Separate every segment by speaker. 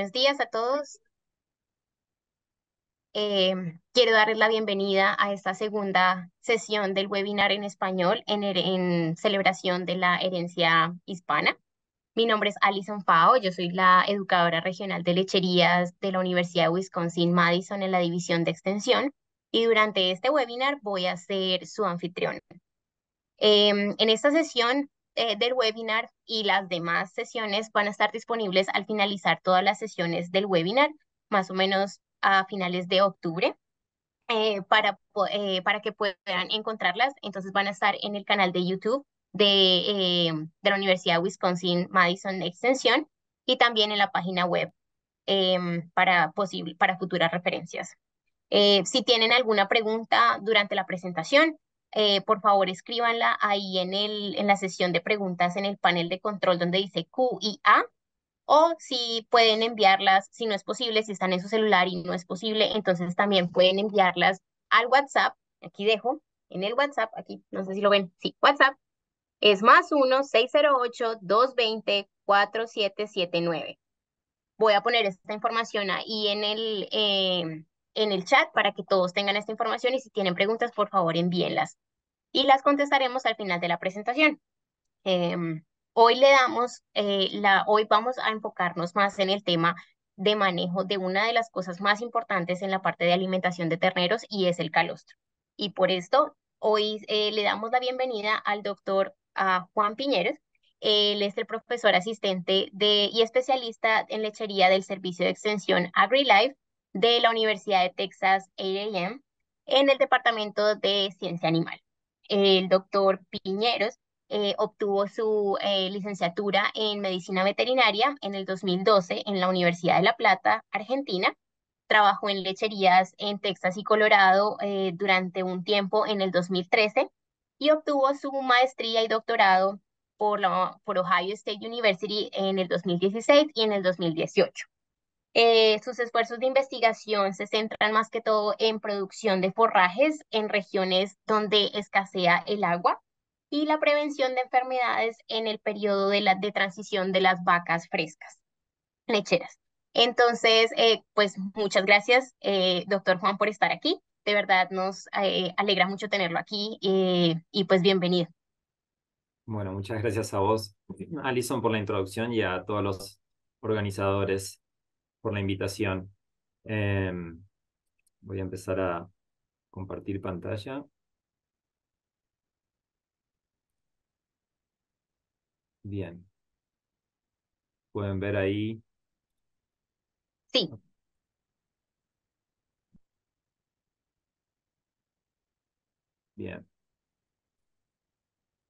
Speaker 1: Buenos días a todos. Em, quiero darles la bienvenida a esta segunda sesión del webinar en español er, en, celebración de la herencia hispana. Mi nombre es Alison Fao, yo soy la educadora regional de lecherías de la Universidad de Wisconsin-Madison en la División de Extensión y durante este webinar voy a ser su anfitrión. Em, en esta sesión eh, del webinar y las demás sesiones van a estar disponibles al finalizar todas las sesiones del webinar, más o menos a finales de octubre. Eh, para, eh, para que puedan encontrarlas. Entonces van a estar en el canal de YouTube de, la Universidad de Wisconsin Madison Extension y también en la página web em, para, para futuras referencias. si tienen alguna pregunta durante la presentación, eh, por favor escríbanla ahí en, el, en la sesión de preguntas en el panel de control donde dice Q y A, o si pueden enviarlas, si no es posible, si están en su celular y no es posible, entonces también pueden enviarlas al WhatsApp, aquí dejo, en el WhatsApp, aquí, no sé si lo ven, sí, WhatsApp, es más 1-608-220-4779. Voy a poner esta información ahí en el, em, en el chat para que todos tengan esta información y si tienen preguntas, por favor, envíenlas. Y las contestaremos al final de la presentación. Em, hoy le damos, eh, la, hoy vamos a enfocarnos más en el tema de manejo de una de las cosas más importantes en la parte de alimentación de terneros y es el calostro. Y por esto, hoy eh, le damos la bienvenida al doctor Juan Piñeres. Él es el profesor asistente de, y especialista en lechería del Servicio de Extensión AgriLife de la Universidad de Texas AM en el Departamento de Ciencia Animal. El doctor Piñeros eh, obtuvo su eh, licenciatura en Medicina Veterinaria en el 2012 en la Universidad de La Plata, Argentina. Trabajó en lecherías en Texas y Colorado eh, durante un tiempo en el 2013 y obtuvo su maestría y doctorado por, la, por Ohio State University en el 2016 y en el 2018. Eh, sus esfuerzos de investigación se centran más que todo en producción de forrajes en regiones donde escasea el agua y la prevención de enfermedades en el periodo de, la, de transición de las vacas frescas, lecheras. Entonces, eh, pues muchas gracias, eh, doctor Juan, por estar aquí. De verdad nos alegra mucho tenerlo aquí y pues bienvenido.
Speaker 2: Bueno, muchas gracias a vos, Alison, por la introducción y a todos los organizadores por la invitación. Em, voy a empezar a compartir pantalla. Bien. ¿Pueden ver ahí? Sí. Bien.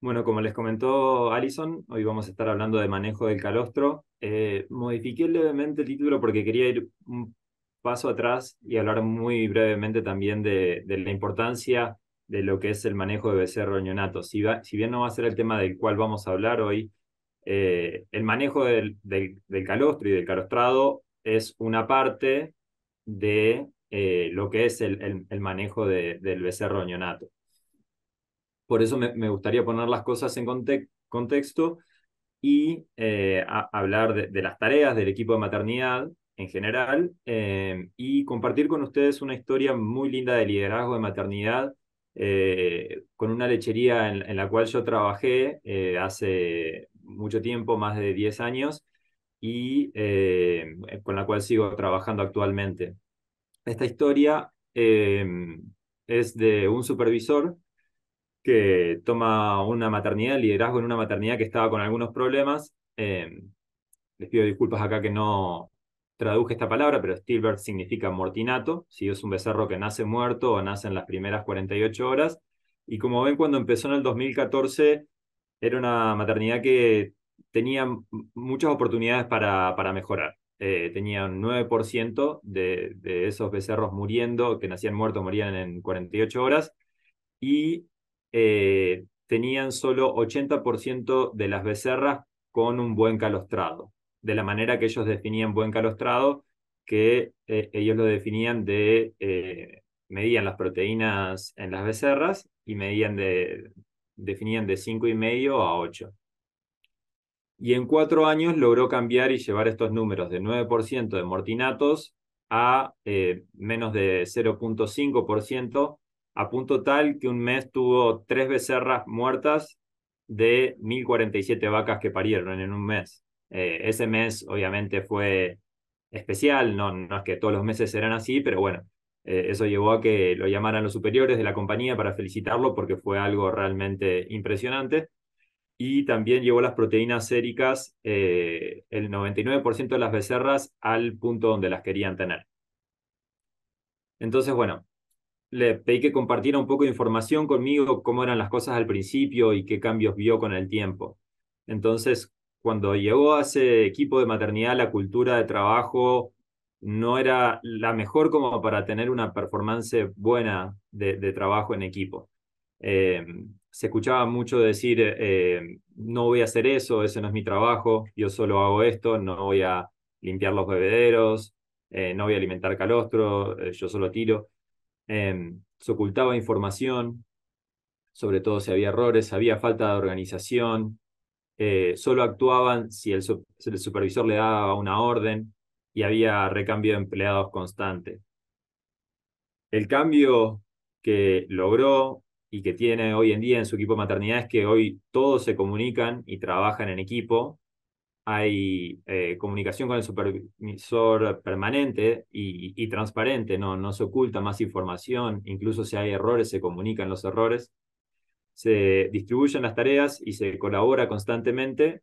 Speaker 2: Bueno, como les comentó Alison, hoy vamos a estar hablando de manejo del calostro. Eh, modifiqué levemente el título porque quería ir un paso atrás y hablar muy brevemente también de, la importancia de lo que es el manejo de becerro ñonato. Si, bien no va a ser el tema del cual vamos a hablar hoy, eh, el manejo del, calostro y del calostrado es una parte de eh, lo que es el, manejo del becerro ñonato. Por eso me, gustaría poner las cosas en contexto y eh, hablar de, las tareas del equipo de maternidad en general eh, y compartir con ustedes una historia muy linda de liderazgo de maternidad eh, con una lechería en, en, la cual yo trabajé hace mucho tiempo, más de 10 años, y con la cual sigo trabajando actualmente. Esta historia es de un supervisor que toma una maternidad, liderazgo en una maternidad que estaba con algunos problemas. Em, les pido disculpas acá que no traduje esta palabra, pero stillbirth significa mortinato, si es un becerro que nace muerto o nace en las primeras 48 horas. Y como ven, cuando empezó en el 2014, era una maternidad que tenía muchas oportunidades para, para mejorar. Eh, tenía un 9% de, de esos becerros muriendo, que nacían muertos, morían en 48 horas. Y eh, tenían solo 80% de las becerras con un buen calostrado, de la manera que ellos definían buen calostrado, que eh, ellos lo definían de, eh, medían las proteínas en las becerras y medían de, definían de 5,5 a 8. Y en cuatro años logró cambiar y llevar estos números de 9% de mortinatos a menos de 0.5% a punto tal que un mes tuvo tres becerras muertas de 1.047 vacas que parieron en un mes. Eh, ese mes obviamente fue especial, no, no es que todos los meses eran así, pero bueno, eh, eso llevó a que lo llamaran los superiores de la compañía para felicitarlo porque fue algo realmente impresionante. Y también llevó las proteínas séricas, eh, el 99% de las becerras, al punto donde las querían tener. Entonces, bueno, le pedí que compartiera un poco de información conmigo, cómo eran las cosas al principio y qué cambios vio con el tiempo. Entonces, cuando llegó a ese equipo de maternidad, la cultura de trabajo no era la mejor como para tener una performance buena de, trabajo en equipo. Em, se escuchaba mucho decir, em, no voy a hacer eso, ese no es mi trabajo, yo solo hago esto, no voy a limpiar los bebederos, eh, no voy a alimentar calostro, eh, yo solo tiro. Em, se ocultaba información, sobre todo si había errores, había falta de organización, eh, solo actuaban si el, supervisor le daba una orden y había recambio de empleados constante. El cambio que logró y que tiene hoy en día en su equipo de maternidad es que hoy todos se comunican y trabajan en equipo hay eh, comunicación con el supervisor permanente y, transparente, no, se oculta más información, incluso si hay errores se comunican los errores, se distribuyen las tareas y se colabora constantemente,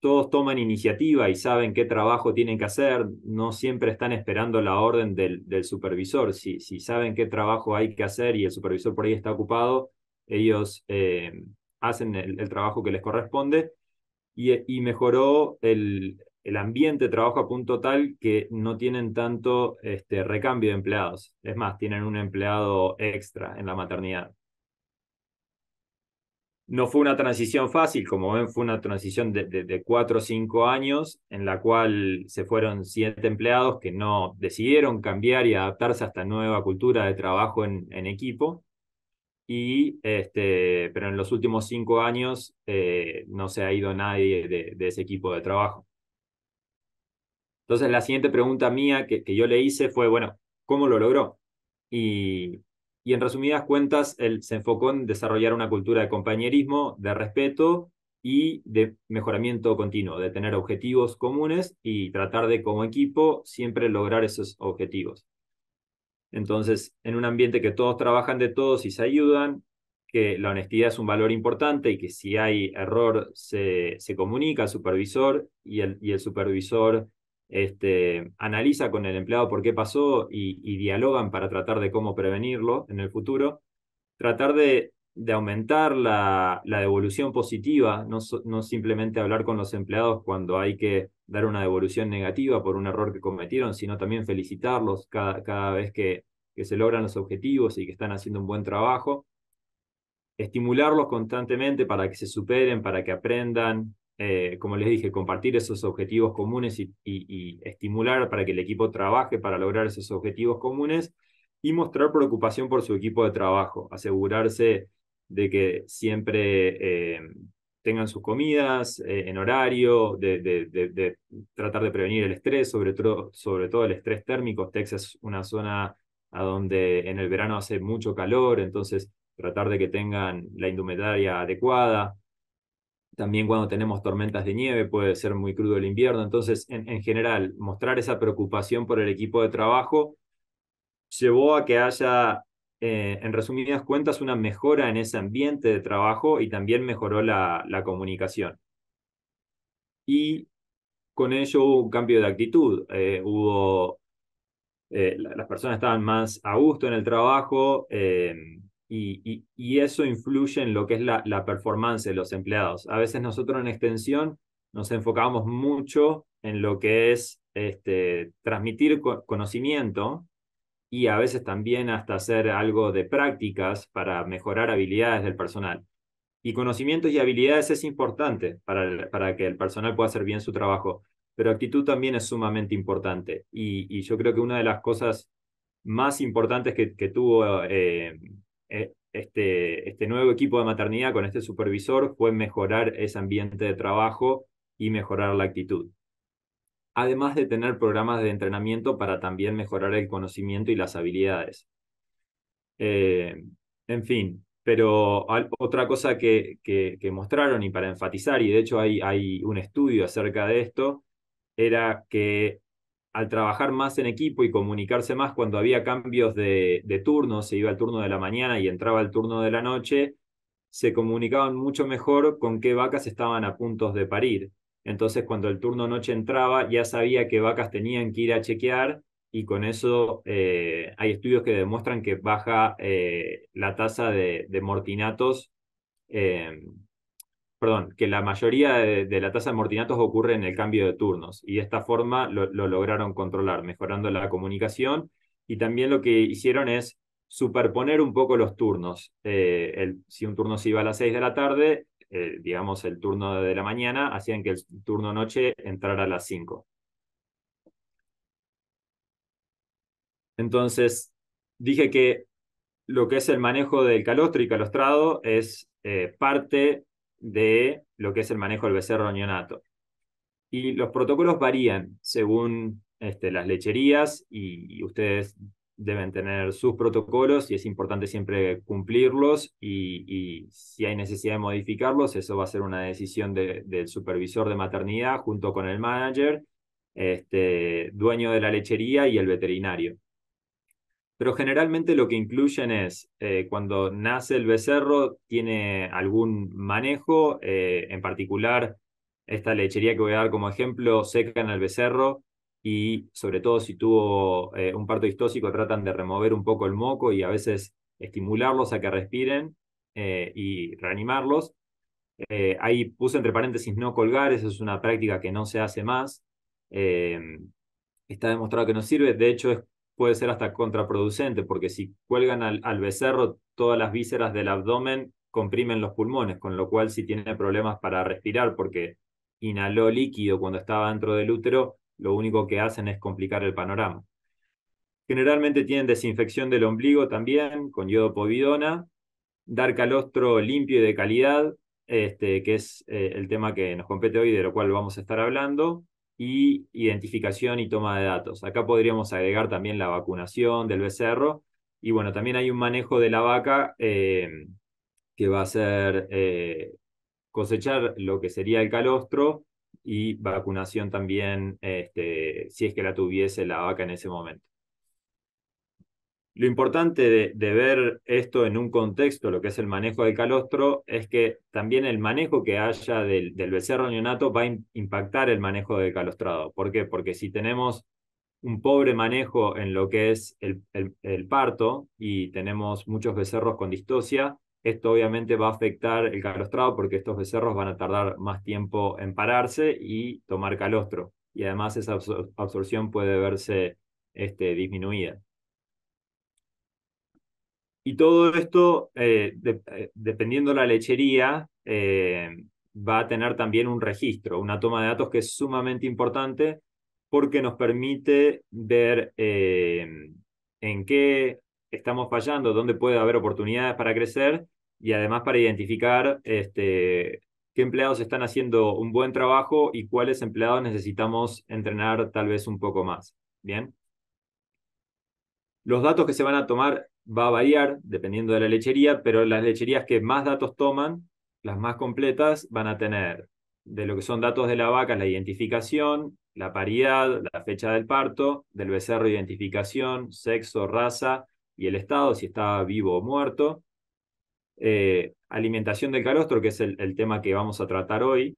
Speaker 2: todos toman iniciativa y saben qué trabajo tienen que hacer, no siempre están esperando la orden del, supervisor, si, si saben qué trabajo hay que hacer y el supervisor por ahí está ocupado, ellos eh, hacen el trabajo que les corresponde y, mejoró el, ambiente de trabajo a punto tal que no tienen tanto este, recambio de empleados. Es más, tienen un empleado extra en la maternidad. No fue una transición fácil, como ven, fue una transición de, de, cuatro o cinco años en la cual se fueron siete empleados que no decidieron cambiar y adaptarse a esta nueva cultura de trabajo en equipo este, pero en los últimos cinco años eh, no se ha ido nadie de, ese equipo de trabajo. Entonces la siguiente pregunta mía que, yo le hice fue, bueno, ¿cómo lo logró? y en resumidas cuentas, él se enfocó en desarrollar una cultura de compañerismo, de respeto y de mejoramiento continuo, de tener objetivos comunes y tratar de como equipo siempre lograr esos objetivos. Entonces, en un ambiente que todos trabajan de todos y se ayudan, que la honestidad es un valor importante y que si hay error se, comunica al supervisor y el, y el supervisor este, analiza con el empleado por qué pasó y dialogan para tratar de cómo prevenirlo en el futuro. Tratar de de aumentar la, la devolución positiva, no, simplemente hablar con los empleados cuando hay que dar una devolución negativa por un error que cometieron, sino también felicitarlos cada, vez que, que se logran los objetivos y que están haciendo un buen trabajo. Estimularlos constantemente para que se superen, para que aprendan, eh, como les dije, compartir esos objetivos comunes y, estimular para que el equipo trabaje para lograr esos objetivos comunes y mostrar preocupación por su equipo de trabajo, asegurarse de que siempre eh, tengan sus comidas eh, en horario, de, tratar de prevenir el estrés, sobre, todo, el estrés térmico. Texas es una zona a donde en el verano hace mucho calor, entonces tratar de que tengan la indumentaria adecuada. También cuando tenemos tormentas de nieve puede ser muy crudo el invierno. Entonces, en, en general, mostrar esa preocupación por el equipo de trabajo llevó a que haya eh, en resumidas cuentas, una mejora en ese ambiente de trabajo y también mejoró la, comunicación. Y con ello hubo un cambio de actitud. Eh, hubo, eh, las personas estaban más a gusto en el trabajo y, eso influye en lo que es la, performance de los empleados. A veces nosotros en extensión nos enfocamos mucho en lo que es este, transmitir conocimiento y a veces también hasta hacer algo de prácticas para mejorar habilidades del personal. Y conocimientos y habilidades es importante para, que el personal pueda hacer bien su trabajo, pero actitud también es sumamente importante. Y, yo creo que una de las cosas más importantes que, tuvo eh, eh, este, este nuevo equipo de maternidad con este supervisor fue mejorar ese ambiente de trabajo y mejorar la actitud además de tener programas de entrenamiento para también mejorar el conocimiento y las habilidades. Eh, en fin, pero otra cosa que, mostraron y para enfatizar, y de hecho hay, hay un estudio acerca de esto, era que al trabajar más en equipo y comunicarse más cuando había cambios de, de turno, se iba al turno de la mañana y entraba al turno de la noche, se comunicaban mucho mejor con qué vacas estaban a puntos de parir. Entonces, cuando el turno noche entraba, ya sabía que vacas tenían que ir a chequear y con eso eh, hay estudios que demuestran que baja eh, la tasa de, mortinatos, eh, perdón, que la mayoría de, la tasa de mortinatos ocurre en el cambio de turnos y de esta forma lo, lograron controlar, mejorando la comunicación y también lo que hicieron es superponer un poco los turnos. si un turno se iba a las 6 de la tarde, eh, digamos, el turno de la mañana, hacían que el turno noche entrara a las 5. Entonces, dije que lo que es el manejo del calostro y calostrado es eh, parte de lo que es el manejo del becerro neonato. Y los protocolos varían según este, las lecherías y, y ustedes deben tener sus protocolos y es importante siempre cumplirlos y, si hay necesidad de modificarlos, eso va a ser una decisión del supervisor de maternidad junto con el manager, este, dueño de la lechería y el veterinario. Pero generalmente lo que incluyen es, eh, cuando nace el becerro, tiene algún manejo, eh, en particular esta lechería que voy a dar como ejemplo, seca en el becerro, y sobre todo si tuvo eh, un parto histósico, tratan de remover un poco el moco y a veces estimularlos a que respiren eh, y reanimarlos. Eh, ahí puse entre paréntesis no colgar, esa es una práctica que no se hace más. Em, está demostrado que no sirve, de hecho puede ser hasta contraproducente, porque si cuelgan al becerro, todas las vísceras del abdomen comprimen los pulmones, con lo cual si tiene problemas para respirar porque inhaló líquido cuando estaba dentro del útero, lo único que hacen es complicar el panorama. Generalmente tienen desinfección del ombligo también con yodo povidona, dar calostro limpio y de calidad, este, que es eh, el tema que nos compete hoy, de lo cual vamos a estar hablando, y identificación y toma de datos. Acá podríamos agregar también la vacunación del becerro, y bueno, también hay un manejo de la vaca em, que va a ser eh, cosechar lo que sería el calostro, y vacunación también, este, si es que la tuviese la vaca en ese momento. Lo importante de, ver esto en un contexto, lo que es el manejo del calostro, es que también el manejo que haya del, becerro neonato va a impactar el manejo de calostrado. ¿Por qué? Porque si tenemos un pobre manejo en lo que es el, el parto y tenemos muchos becerros con distosia, esto obviamente va a afectar el calostrado porque estos becerros van a tardar más tiempo en pararse y tomar calostro. Y además esa absorción puede verse este, disminuida. Y todo esto, eh, eh, dependiendo de la lechería, eh, va a tener también un registro, una toma de datos que es sumamente importante porque nos permite ver en qué estamos fallando, dónde puede haber oportunidades para crecer y además para identificar este, qué empleados están haciendo un buen trabajo y cuáles empleados necesitamos entrenar tal vez un poco más. Bien. Los datos que se van a tomar va a variar dependiendo de la lechería, pero las lecherías que más datos toman, las más completas, van a tener de lo que son datos de la vaca, la identificación, la paridad, la fecha del parto, del becerro, identificación, sexo, raza, y el estado, si está vivo o muerto. Eh, alimentación del calostro, que es el, tema que vamos a tratar hoy,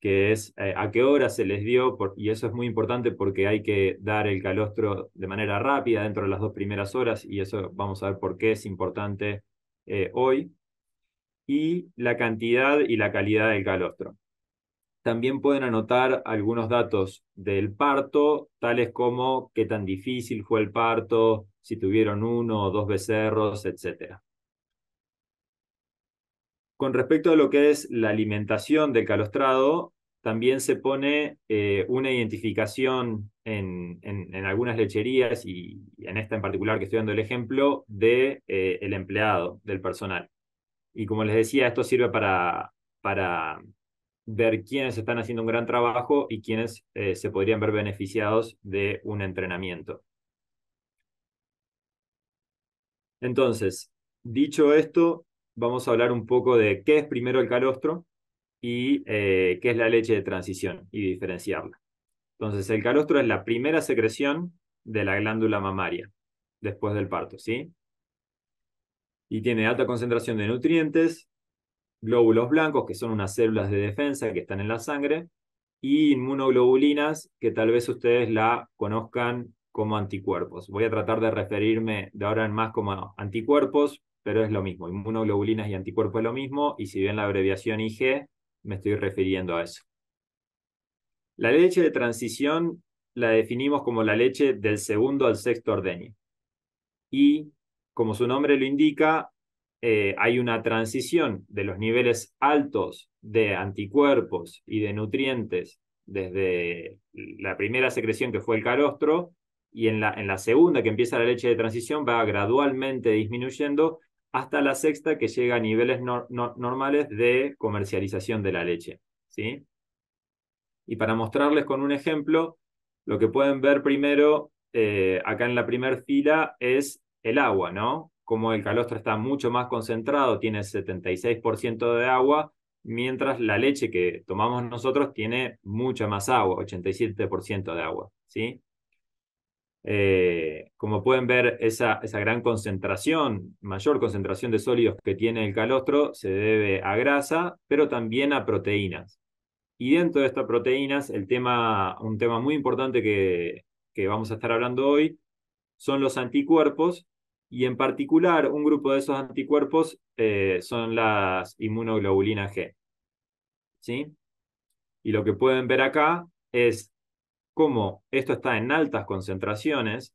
Speaker 2: que es eh, a qué hora se les dio, y eso es muy importante porque hay que dar el calostro de manera rápida dentro de las dos primeras horas, y eso vamos a ver por qué es importante eh, hoy, y la cantidad y la calidad del calostro. También pueden anotar algunos datos del parto, tales como qué tan difícil fue el parto, si tuvieron uno o dos becerros, etc. Con respecto a lo que es la alimentación del calostrado, también se pone eh, una identificación en, algunas lecherías y en esta en particular que estoy dando el ejemplo de eh, el empleado, del personal. Y como les decía, esto sirve para, para ver quiénes están haciendo un gran trabajo y quiénes eh, se podrían ver beneficiados de un entrenamiento. Entonces, dicho esto, vamos a hablar un poco de qué es primero el calostro y eh, qué es la leche de transición y diferenciarla. Entonces, el calostro es la primera secreción de la glándula mamaria después del parto, ¿sí? Y tiene alta concentración de nutrientes, glóbulos blancos, que son unas células de defensa que están en la sangre, y inmunoglobulinas, que tal vez ustedes la conozcan como anticuerpos. Voy a tratar de referirme de ahora en más como anticuerpos, pero es lo mismo. Inmunoglobulinas y anticuerpos es lo mismo, y si bien la abreviación IG, me estoy refiriendo a eso. La leche de transición la definimos como la leche del segundo al sexto ordeño. Y como su nombre lo indica, eh, hay una transición de los niveles altos de anticuerpos y de nutrientes desde la primera secreción que fue el carostro y en la, en la segunda, que empieza la leche de transición, va gradualmente disminuyendo hasta la sexta, que llega a niveles normales de comercialización de la leche. ¿sí? Y para mostrarles con un ejemplo, lo que pueden ver primero eh, acá en la primera fila es el agua, ¿no? Como el calostro está mucho más concentrado, tiene 76% de agua, mientras la leche que tomamos nosotros tiene mucha más agua, 87% de agua, ¿sí? Eh, como pueden ver, esa, esa, gran concentración, mayor concentración de sólidos que tiene el calostro se debe a grasa, pero también a proteínas. Y dentro de estas proteínas, el tema, un tema muy importante que, vamos a estar hablando hoy son los anticuerpos y en particular un grupo de esos anticuerpos eh, son las inmunoglobulinas G. ¿Sí? Y lo que pueden ver acá es como esto está en altas concentraciones,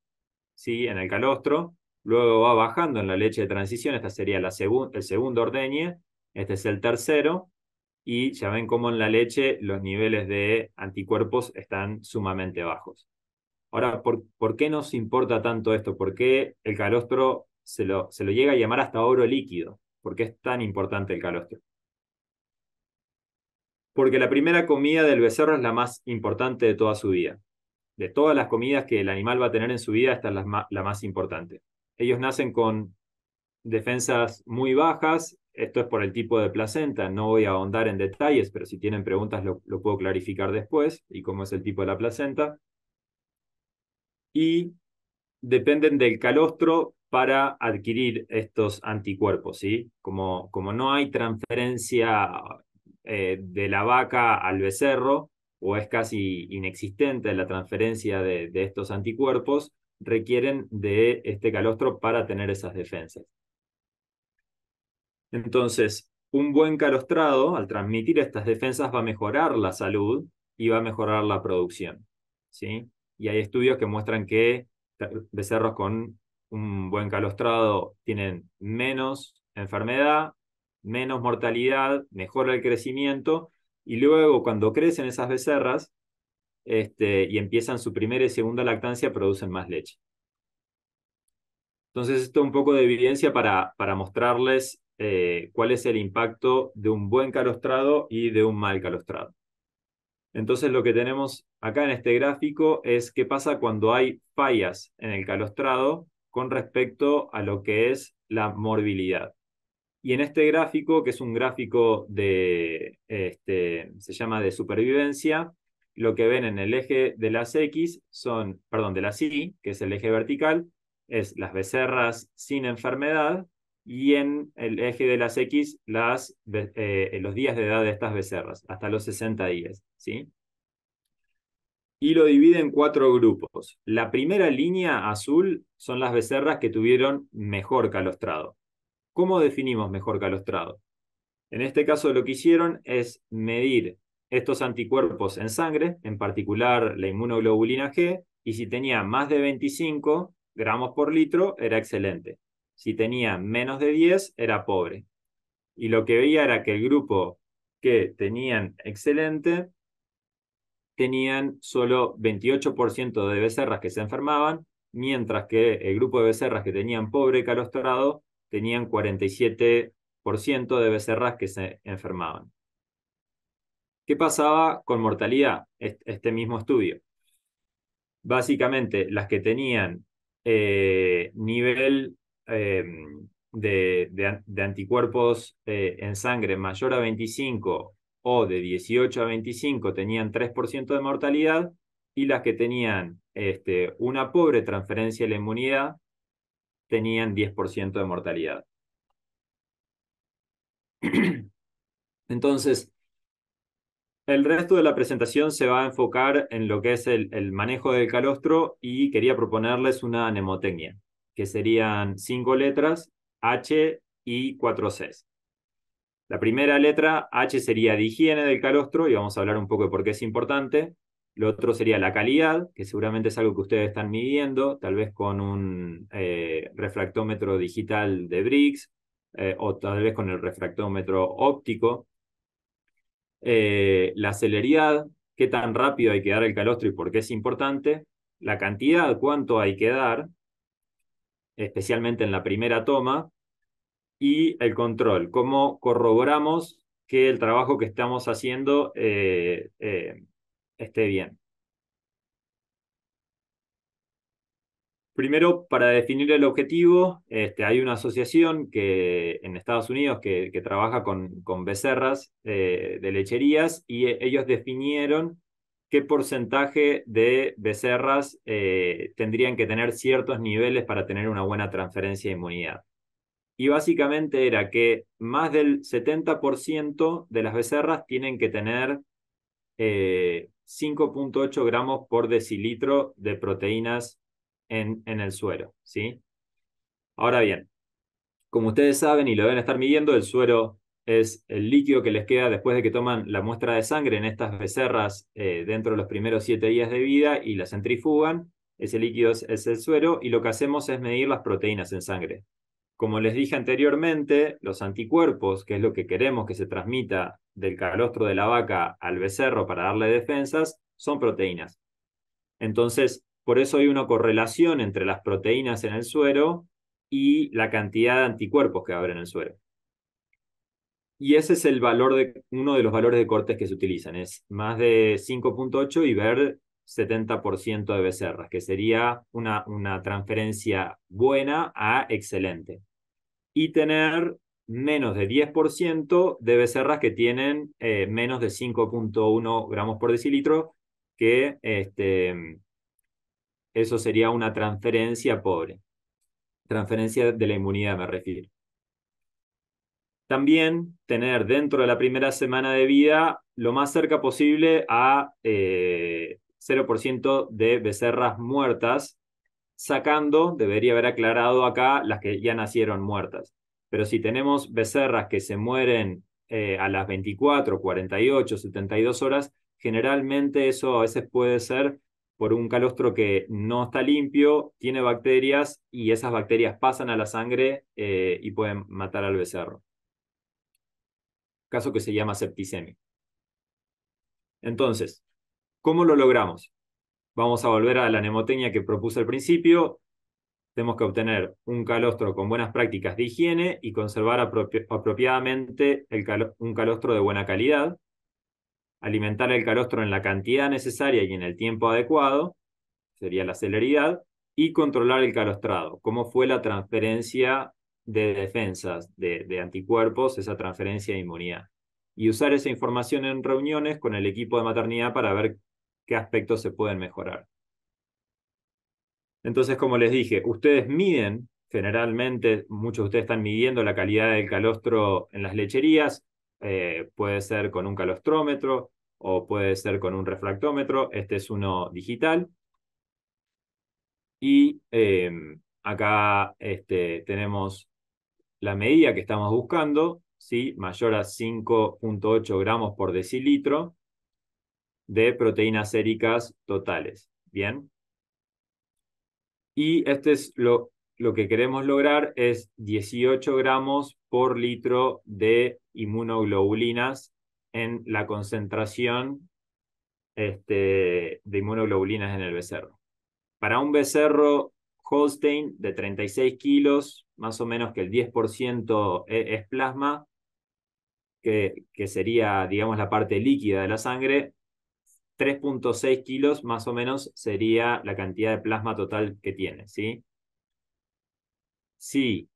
Speaker 2: ¿sí? en el calostro, luego va bajando en la leche de transición, esta sería la el segundo ordeñe, este es el tercero, y ya ven cómo en la leche los niveles de anticuerpos están sumamente bajos. Ahora, ¿por, qué nos importa tanto esto? ¿Por qué el calostro se lo, se lo llega a llamar hasta oro líquido? ¿Por qué es tan importante el calostro? porque la primera comida del becerro es la más importante de toda su vida. De todas las comidas que el animal va a tener en su vida, esta es la, más importante. Ellos nacen con defensas muy bajas, esto es por el tipo de placenta, no voy a ahondar en detalles, pero si tienen preguntas lo, puedo clarificar después y cómo es el tipo de la placenta. Y dependen del calostro para adquirir estos anticuerpos, ¿sí? Como, como no hay transferencia eh, de la vaca al becerro, o es casi inexistente la transferencia de, de estos anticuerpos, requieren de este calostro para tener esas defensas. Entonces, un buen calostrado, al transmitir estas defensas, va a mejorar la salud y va a mejorar la producción. ¿sí? Y hay estudios que muestran que becerros con un buen calostrado tienen menos enfermedad, menos mortalidad, mejora el crecimiento, y luego cuando crecen esas becerras este, y empiezan su primera y segunda lactancia, producen más leche. Entonces, esto es un poco de evidencia para, mostrarles eh, cuál es el impacto de un buen calostrado y de un mal calostrado. Entonces, lo que tenemos acá en este gráfico es qué pasa cuando hay fallas en el calostrado con respecto a lo que es la morbilidad. Y en este gráfico, que es un gráfico de, este, se llama de supervivencia, lo que ven en el eje de las X son, perdón, de las Y, que es el eje vertical, es las becerras sin enfermedad, y en el eje de las X, eh, los días de edad de estas becerras, hasta los 60 días. ¿sí? Y lo divide en cuatro grupos. La primera línea azul son las becerras que tuvieron mejor calostrado. ¿Cómo definimos mejor calostrado? En este caso lo que hicieron es medir estos anticuerpos en sangre, en particular la inmunoglobulina G, y si tenía más de 25 gramos por litro era excelente. Si tenía menos de 10 era pobre. Y lo que veía era que el grupo que tenían excelente tenían solo 28% de becerras que se enfermaban, mientras que el grupo de becerras que tenían pobre calostrado tenían 47% de becerras que se enfermaban. ¿Qué pasaba con mortalidad? Este mismo estudio. Básicamente, las que tenían eh, nivel em, de, anticuerpos eh, en sangre mayor a 25 o de 18 a 25 tenían 3% de mortalidad y las que tenían este, una pobre transferencia de la inmunidad tenían 10% de mortalidad. Entonces, el resto de la presentación se va a enfocar en lo que es el, manejo del calostro y quería proponerles una mnemotecnia, que serían cinco letras, H y cuatro Cs. La primera letra, H, sería de higiene del calostro, y vamos a hablar un poco de por qué es importante. Lo otro sería la calidad, que seguramente es algo que ustedes están midiendo, tal vez con un eh, refractómetro digital de BRICS eh, o tal vez con el refractómetro óptico. Eh, la celeridad, qué tan rápido hay que dar el calostro y por qué es importante. La cantidad, cuánto hay que dar, especialmente en la primera toma. Y el control, cómo corroboramos que el trabajo que estamos haciendo esté bien. Primero, para definir el objetivo, este, hay una asociación que, en Estados Unidos que, trabaja con, con becerras eh, de lecherías y eh, ellos definieron qué porcentaje de becerras eh, tendrían que tener ciertos niveles para tener una buena transferencia de inmunidad. Y básicamente era que más del 70% de las becerras tienen que tener 5.8 gramos por decilitro de proteínas en, en el suero. ¿sí? Ahora bien, como ustedes saben y lo deben estar midiendo, el suero es el líquido que les queda después de que toman la muestra de sangre en estas becerras eh, dentro de los primeros siete días de vida y la centrifugan. Ese líquido es el suero y lo que hacemos es medir las proteínas en sangre. Como les dije anteriormente, los anticuerpos, que es lo que queremos que se transmita del calostro de la vaca al becerro para darle defensas son proteínas. Entonces, por eso hay una correlación entre las proteínas en el suero y la cantidad de anticuerpos que va en el suero. Y ese es el valor de, uno de los valores de cortes que se utilizan, es más de 5.8 y ver 70% de becerras, que sería una, una transferencia buena a excelente. Y tener menos de 10% de becerras que tienen eh, menos de 5.1 gramos por decilitro, que este, eso sería una transferencia pobre. Transferencia de la inmunidad me refiero. También tener dentro de la primera semana de vida lo más cerca posible a 0% eh, de becerras muertas, sacando, debería haber aclarado acá, las que ya nacieron muertas. Pero si tenemos becerras que se mueren eh, a las 24, 48, 72 horas, generalmente eso a veces puede ser por un calostro que no está limpio, tiene bacterias y esas bacterias pasan a la sangre eh, y pueden matar al becerro. Caso que se llama septicemia. Entonces, ¿cómo lo logramos? Vamos a volver a la nemoteña que propuse al principio tenemos que obtener un calostro con buenas prácticas de higiene y conservar apropiadamente un calostro de buena calidad, alimentar el calostro en la cantidad necesaria y en el tiempo adecuado, sería la celeridad, y controlar el calostrado, cómo fue la transferencia de defensas, de anticuerpos, esa transferencia de inmunidad. Y usar esa información en reuniones con el equipo de maternidad para ver qué aspectos se pueden mejorar. Entonces, como les dije, ustedes miden, generalmente muchos de ustedes están midiendo la calidad del calostro en las lecherías, eh, puede ser con un calostrómetro o puede ser con un refractómetro, este es uno digital. Y em, acá este, tenemos la medida que estamos buscando, ¿sí? mayor a 5.8 gramos por decilitro de proteínas séricas totales. Bien, y este es lo, lo que queremos lograr es 18 gramos por litro de inmunoglobulinas en la concentración este, de inmunoglobulinas en el becerro. Para un becerro Holstein de 36 kilos, más o menos que el 10% e, es plasma, que, que sería, digamos, la parte líquida de la sangre, 3.6 kilos más o menos sería la cantidad de plasma total que tiene, ¿sí? Si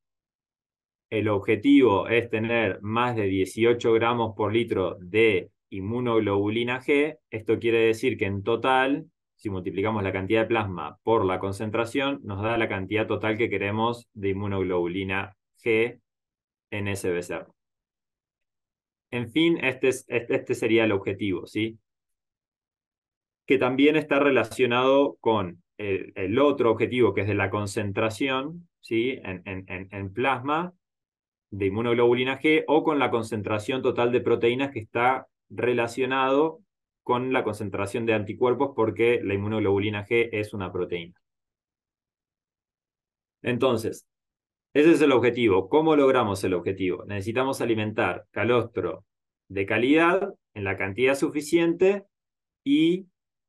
Speaker 2: el objetivo es tener más de 18 gramos por litro de inmunoglobulina G, esto quiere decir que en total, si multiplicamos la cantidad de plasma por la concentración, nos da la cantidad total que queremos de inmunoglobulina G en ese becerro. En fin, este, este, este sería el objetivo, ¿sí? que también está relacionado con eh, el, otro objetivo, que es de la concentración ¿sí? en, en plasma de inmunoglobulina G o con la concentración total de proteínas que está relacionado con la concentración de anticuerpos porque la inmunoglobulina G es una proteína. Entonces, ese es el objetivo. ¿Cómo logramos el objetivo? Necesitamos alimentar calostro de calidad en la cantidad suficiente y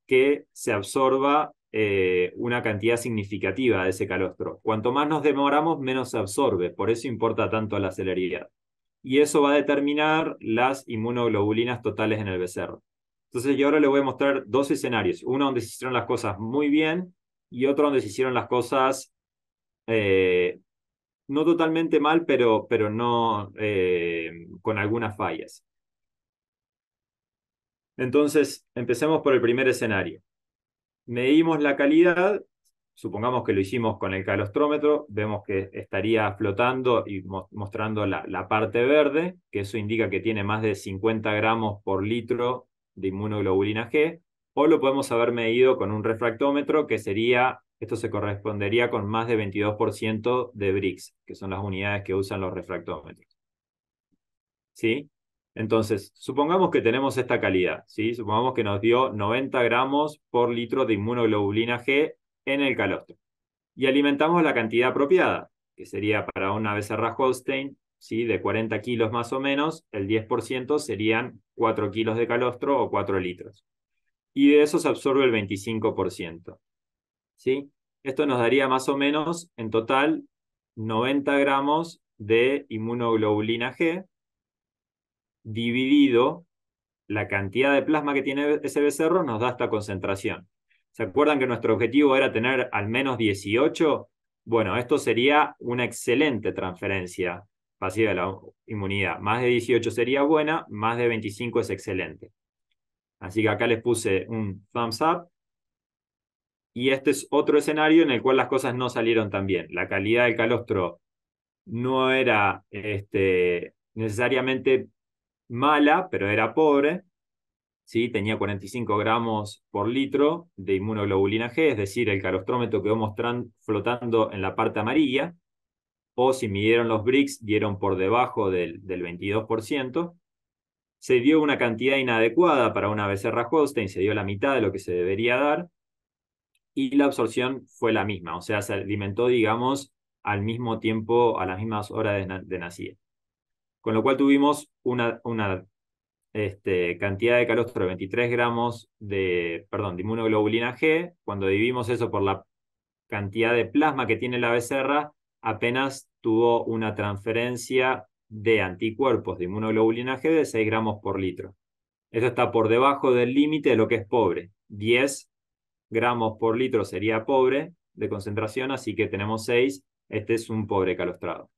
Speaker 2: que se absorba eh, una cantidad significativa de ese calostro. Cuanto más nos demoramos, menos se absorbe, por eso importa tanto la celeridad. Y eso va a determinar las inmunoglobulinas totales en el becerro. Entonces yo ahora le voy a mostrar dos escenarios, uno donde se hicieron las cosas muy bien y otro donde se hicieron las cosas eh, no totalmente mal, pero, pero no eh, con algunas fallas. Entonces, empecemos por el primer escenario. Medimos la calidad, supongamos que lo hicimos con el calostrómetro, vemos que estaría flotando y mostrando la, parte verde, que eso indica que tiene más de 50 gramos por litro de inmunoglobulina G, o lo podemos haber medido con un refractómetro, que sería, esto se correspondería con más de 22% de BRICS, que son las unidades que usan los refractómetros. ¿Sí? Entonces, supongamos que tenemos esta calidad, ¿sí? supongamos que nos dio 90 gramos por litro de inmunoglobulina G en el calostro. Y alimentamos la cantidad apropiada, que sería para una becerra Holstein, ¿sí? de 40 kilos más o menos, el 10% serían 4 kilos de calostro o 4 litros. Y de eso se absorbe el 25%. ¿sí? Esto nos daría más o menos, en total, 90 gramos de inmunoglobulina G, dividido la cantidad de plasma que tiene ese becerro nos da esta concentración. ¿Se acuerdan que nuestro objetivo era tener al menos 18? Bueno, esto sería una excelente transferencia pasiva de la inmunidad. Más de 18 sería buena, más de 25 es excelente. Así que acá les puse un thumbs up. Y este es otro escenario en el cual las cosas no salieron tan bien. La calidad del calostro no era este, necesariamente mala, pero era pobre, ¿sí? tenía 45 gramos por litro de inmunoglobulina G, es decir, el calostrómetro quedó mostrando, flotando en la parte amarilla, o si midieron los BRICS, dieron por debajo del, 22%. Se dio una cantidad inadecuada para una becerra Holstein, se dio la mitad de lo que se debería dar, y la absorción fue la misma, o sea, se alimentó, digamos, al mismo tiempo, a las mismas horas de, nacimiento. Con lo cual tuvimos una, este, cantidad de calostro de 23 gramos de, perdón, de inmunoglobulina G. Cuando dividimos eso por la cantidad de plasma que tiene la becerra, apenas tuvo una transferencia de anticuerpos de inmunoglobulina G de 6 gramos por litro. Eso está por debajo del límite de lo que es pobre. 10 gramos por litro sería pobre de concentración, así que tenemos 6. Este es un pobre calostrado.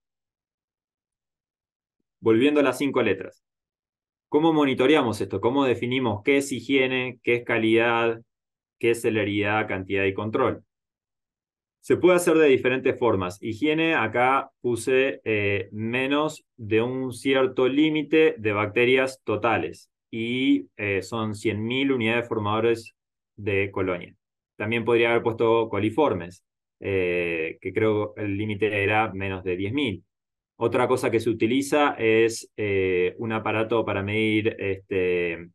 Speaker 2: Volviendo a las cinco letras. ¿Cómo monitoreamos esto? ¿Cómo definimos qué es higiene, qué es calidad, qué es celeridad, cantidad y control? Se puede hacer de diferentes formas. Higiene, acá puse eh, menos de un cierto límite de bacterias totales y eh, son 100.000 unidades formadoras de colonia. También podría haber puesto coliformes, eh, que creo el límite era menos de 10.000. Otra cosa que se utiliza es eh, un aparato para medir este,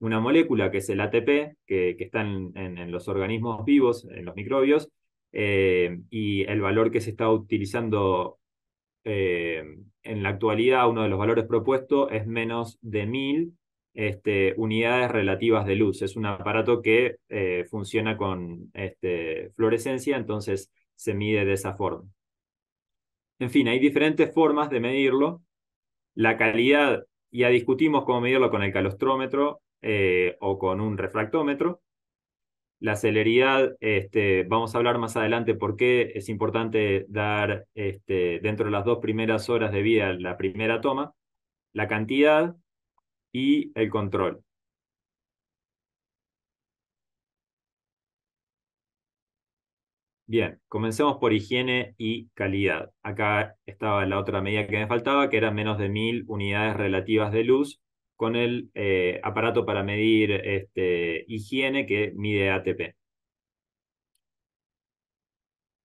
Speaker 2: una molécula, que es el ATP, que, está en, los organismos vivos, en los microbios, eh, y el valor que se está utilizando eh, en la actualidad, uno de los valores propuestos es menos de 1000 este, unidades relativas de luz. Es un aparato que funciona con este, fluorescencia, entonces se mide de esa forma. En fin, hay diferentes formas de medirlo. La calidad, ya discutimos cómo medirlo con el calostrómetro eh, o con un refractómetro. La celeridad, este, vamos a hablar más adelante por qué es importante dar este, dentro de las dos primeras horas de vida la primera toma, la cantidad y el control. Bien, comencemos por higiene y calidad. Acá estaba la otra medida que me faltaba, que eran menos de mil unidades relativas de luz con el eh, aparato para medir este, higiene que mide ATP.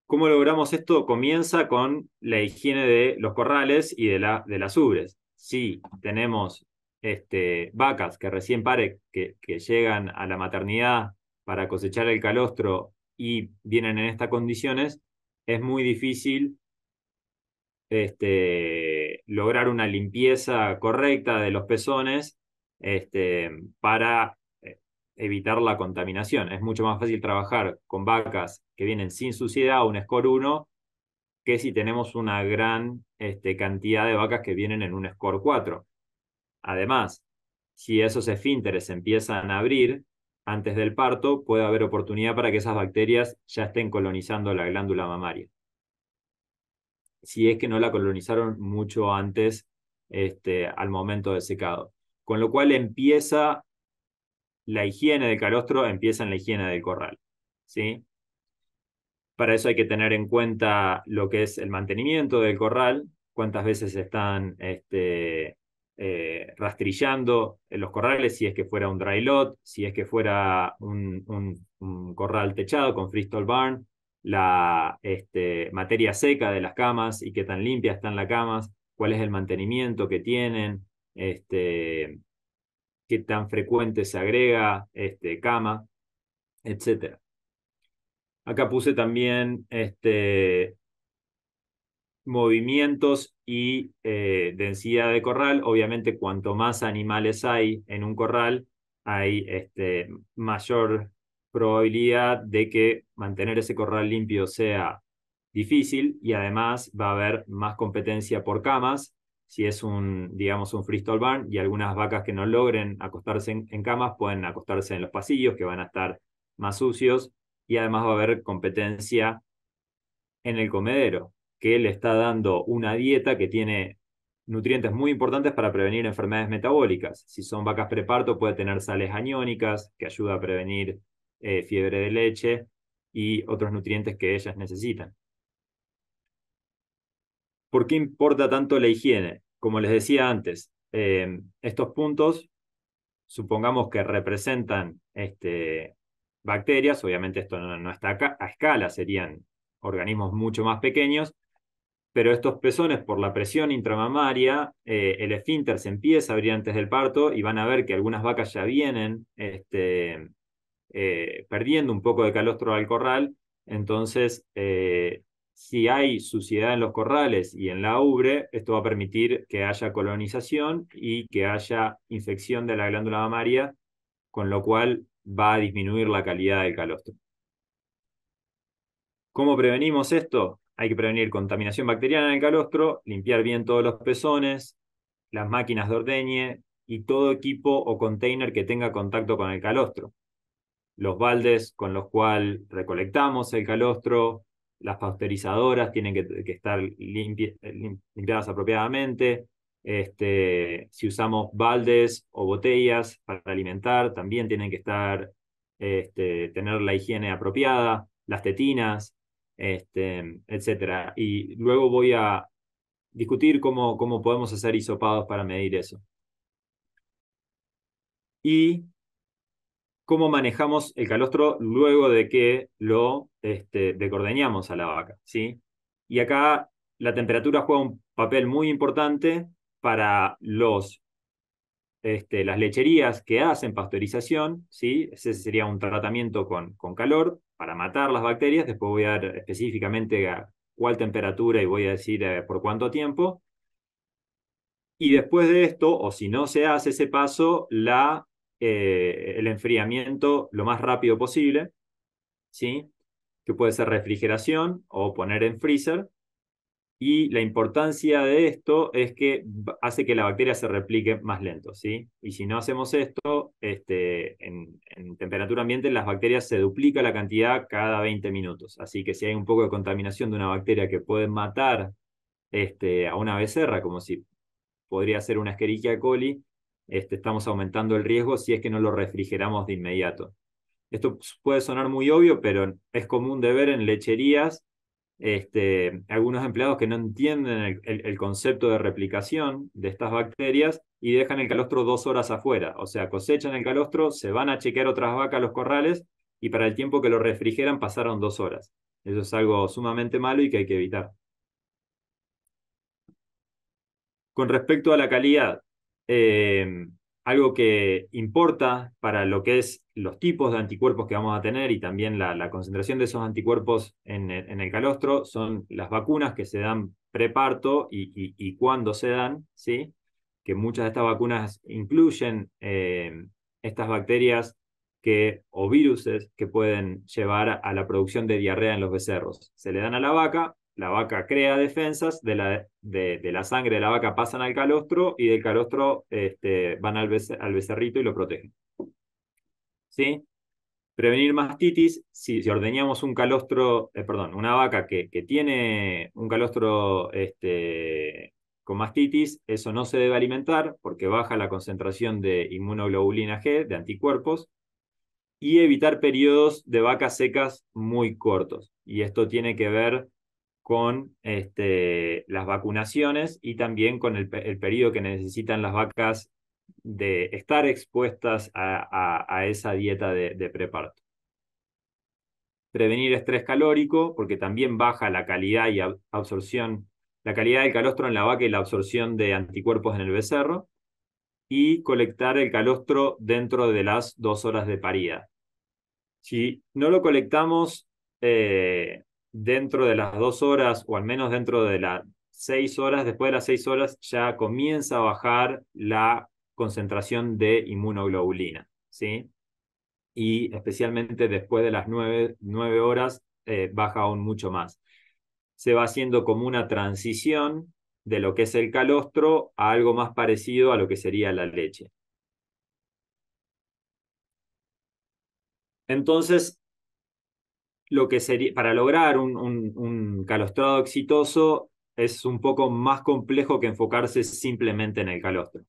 Speaker 2: ¿Cómo logramos esto? Comienza con la higiene de los corrales y de, la, de las ubres. Si tenemos este, vacas que recién pare, que, que llegan a la maternidad para cosechar el calostro y vienen en estas condiciones, es muy difícil este, lograr una limpieza correcta de los pezones este, para eh, evitar la contaminación. Es mucho más fácil trabajar con vacas que vienen sin suciedad, un score 1, que si tenemos una gran este, cantidad de vacas que vienen en un score 4. Además, si esos esfínteres empiezan a abrir, antes del parto, puede haber oportunidad para que esas bacterias ya estén colonizando la glándula mamaria. Si es que no la colonizaron mucho antes, este, al momento del secado. Con lo cual empieza la higiene del calostro, empieza en la higiene del corral. ¿sí? Para eso hay que tener en cuenta lo que es el mantenimiento del corral, cuántas veces están este, eh, rastrillando los corrales, si es que fuera un dry lot, si es que fuera un, corral techado con freestall barn, la este, materia seca de las camas y qué tan limpia están las camas, cuál es el mantenimiento que tienen, este, qué tan frecuente se agrega este, cama, etc. Acá puse también este, movimientos y eh, densidad de corral. Obviamente, cuanto más animales hay en un corral, hay este, mayor probabilidad de que mantener ese corral limpio sea difícil y además va a haber más competencia por camas si es un, digamos, un freestyle barn y algunas vacas que no logren acostarse en camas pueden acostarse en los pasillos que van a estar más sucios y además va a haber competencia en el comedero que le está dando una dieta que tiene nutrientes muy importantes para prevenir enfermedades metabólicas. Si son vacas preparto, puede tener sales aniónicas, que ayuda a prevenir eh, fiebre de leche y otros nutrientes que ellas necesitan. ¿Por qué importa tanto la higiene? Como les decía antes, em, estos puntos supongamos que representan este, bacterias, obviamente esto no, está a escala, serían organismos mucho más pequeños, pero estos pezones, por la presión intramamaria, eh, el esfínter se empieza a abrir antes del parto y van a ver que algunas vacas ya vienen este, eh, perdiendo un poco de calostro al corral. Entonces, eh, si hay suciedad en los corrales y en la ubre, esto va a permitir que haya colonización y que haya infección de la glándula mamaria, con lo cual va a disminuir la calidad del calostro. ¿Cómo prevenimos esto? Hay que prevenir contaminación bacteriana en el calostro, limpiar bien todos los pezones, las máquinas de ordeñe y todo equipo o container que tenga contacto con el calostro. Los baldes con los cuales recolectamos el calostro, las pasteurizadoras tienen que, estar limpiadas apropiadamente. Este, si usamos baldes o botellas para alimentar, también tienen que estar, este, tener la higiene apropiada. Las tetinas, este, etcétera. Y luego voy a discutir cómo, cómo podemos hacer isopados para medir eso. Y cómo manejamos el calostro luego de que lo este, decordeñamos a la vaca. ¿sí? Y acá la temperatura juega un papel muy importante para los, este, las lecherías que hacen pasteurización. ¿sí? Ese sería un tratamiento con, con calor para matar las bacterias, después voy a dar específicamente cuál temperatura y voy a decir eh, por cuánto tiempo. Y después de esto, o si no se hace ese paso, la, eh, el enfriamiento lo más rápido posible, ¿sí? que puede ser refrigeración o poner en freezer. Y la importancia de esto es que hace que la bacteria se replique más lento, ¿sí? Y si no hacemos esto, este, en, temperatura ambiente las bacterias se duplica la cantidad cada 20 minutos. Así que si hay un poco de contaminación de una bacteria que puede matar este, a una becerra, como si podría ser una Escherichia coli, este, estamos aumentando el riesgo si es que no lo refrigeramos de inmediato. Esto puede sonar muy obvio, pero es común de ver en lecherías este, algunos empleados que no entienden el, concepto de replicación de estas bacterias y dejan el calostro dos horas afuera. O sea, cosechan el calostro, se van a chequear otras vacas los corrales y para el tiempo que lo refrigeran pasaron dos horas. Eso es algo sumamente malo y que hay que evitar. Con respecto a la calidad, em, algo que importa para lo que es los tipos de anticuerpos que vamos a tener y también la, concentración de esos anticuerpos en, el calostro son las vacunas que se dan preparto y, y, cuándo se dan, ¿sí? que muchas de estas vacunas incluyen eh, estas bacterias que, o viruses que pueden llevar a la producción de diarrea en los becerros. Se le dan a la vaca, la vaca crea defensas, de la, de, la, sangre de la vaca pasan al calostro y del calostro este, van al, becerrito y lo protegen. ¿Sí? Prevenir mastitis, si, ordenamos ordeñamos un calostro, eh, perdón, una vaca que, tiene un calostro este, con mastitis, eso no se debe alimentar porque baja la concentración de inmunoglobulina G, de anticuerpos, y evitar periodos de vacas secas muy cortos. Y esto tiene que ver con este, las vacunaciones y también con el, periodo que necesitan las vacas de estar expuestas a, esa dieta de, preparto. Prevenir estrés calórico, porque también baja la calidad y absorción, la calidad del calostro en la vaca y la absorción de anticuerpos en el becerro. Y colectar el calostro dentro de las dos horas de parida. Si no lo colectamos eh, dentro de las dos horas, o al menos dentro de las seis horas, después de las seis horas ya comienza a bajar la concentración de inmunoglobulina, ¿sí? Y especialmente después de las nueve, nueve horas eh, baja aún mucho más. Se va haciendo como una transición de lo que es el calostro a algo más parecido a lo que sería la leche. Entonces, lo que sería, para lograr un, un, calostrado exitoso es un poco más complejo que enfocarse simplemente en el calostro.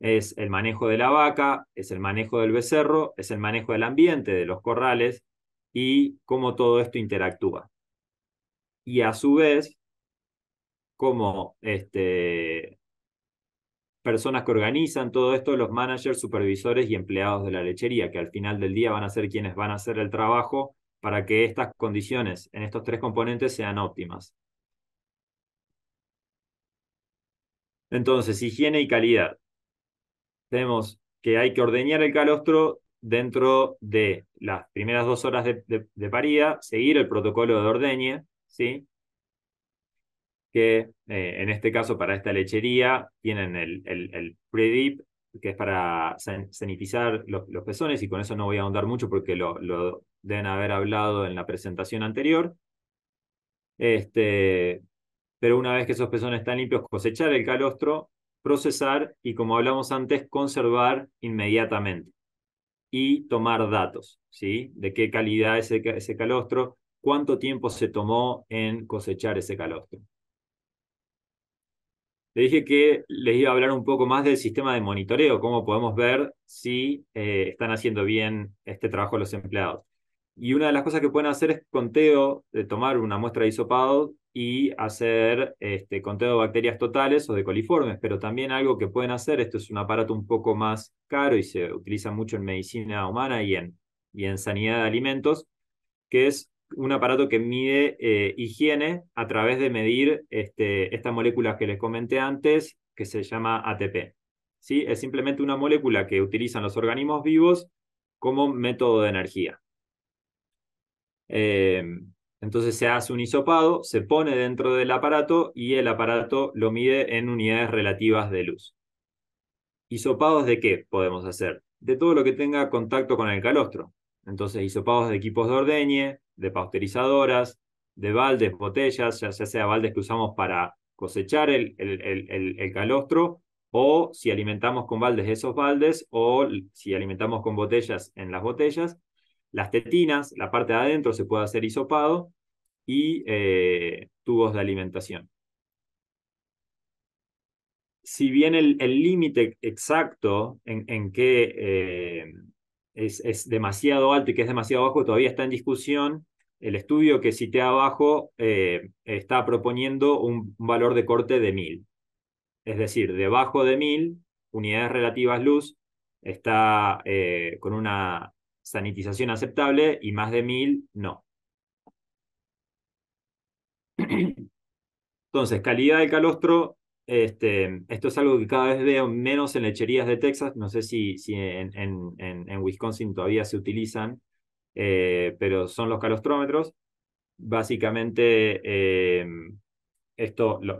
Speaker 2: Es el manejo de la vaca, es el manejo del becerro, es el manejo del ambiente, de los corrales y cómo todo esto interactúa. Y a su vez, como este, personas que organizan todo esto, los managers, supervisores y empleados de la lechería, que al final del día van a ser quienes van a hacer el trabajo para que estas condiciones en estos tres componentes sean óptimas. Entonces, higiene y calidad. Tenemos que hay que ordeñar el calostro dentro de las primeras dos horas de, parida, seguir el protocolo de ordeñe, ¿sí? que eh, en este caso para esta lechería tienen el, el pre que es para cenitizar los, pezones, y con eso no voy a ahondar mucho porque lo, deben haber hablado en la presentación anterior. Este, pero una vez que esos pezones están limpios, cosechar el calostro, procesar y, como hablamos antes, conservar inmediatamente y tomar datos, ¿sí? De qué calidad es ese, ese calostro, cuánto tiempo se tomó en cosechar ese calostro le dije que les iba a hablar un poco más del sistema de monitoreo, cómo podemos ver si eh, están haciendo bien este trabajo los empleados. Y una de las cosas que pueden hacer es conteo, de tomar una muestra de isopado y hacer este, conteo de bacterias totales o de coliformes, pero también algo que pueden hacer, esto es un aparato un poco más caro y se utiliza mucho en medicina humana y en, y en sanidad de alimentos, que es un aparato que mide eh, higiene a través de medir este, estas esta molécula que les comenté antes, que se llama ATP. ¿sí? Es simplemente una molécula que utilizan los organismos vivos como método de energía. Em, entonces se hace un hisopado, se pone dentro del aparato y el aparato lo mide en unidades relativas de luz. ¿Hisopados de qué podemos hacer? De todo lo que tenga contacto con el calostro. Entonces, hisopados de equipos de ordeñe, de pasteurizadoras, de baldes, botellas, ya, sea baldes que usamos para cosechar el, el, calostro, o si alimentamos con baldes esos baldes, o si alimentamos con botellas en las botellas. Las tetinas, la parte de adentro se puede hacer hisopado y eh, tubos de alimentación. Si bien el límite exacto en, en que eh, es, demasiado alto y que es demasiado bajo, todavía está en discusión. El estudio que cité abajo eh, está proponiendo un, valor de corte de 1000. Es decir, debajo de 1000, unidades relativas luz, está eh, con una sanitización aceptable y más de 1000 no. Entonces, calidad del calostro este, esto es algo que cada vez veo menos en lecherías de Texas, no sé si, si en, Wisconsin todavía se utilizan, eh, pero son los calostrómetros. Básicamente, eh, esto lo,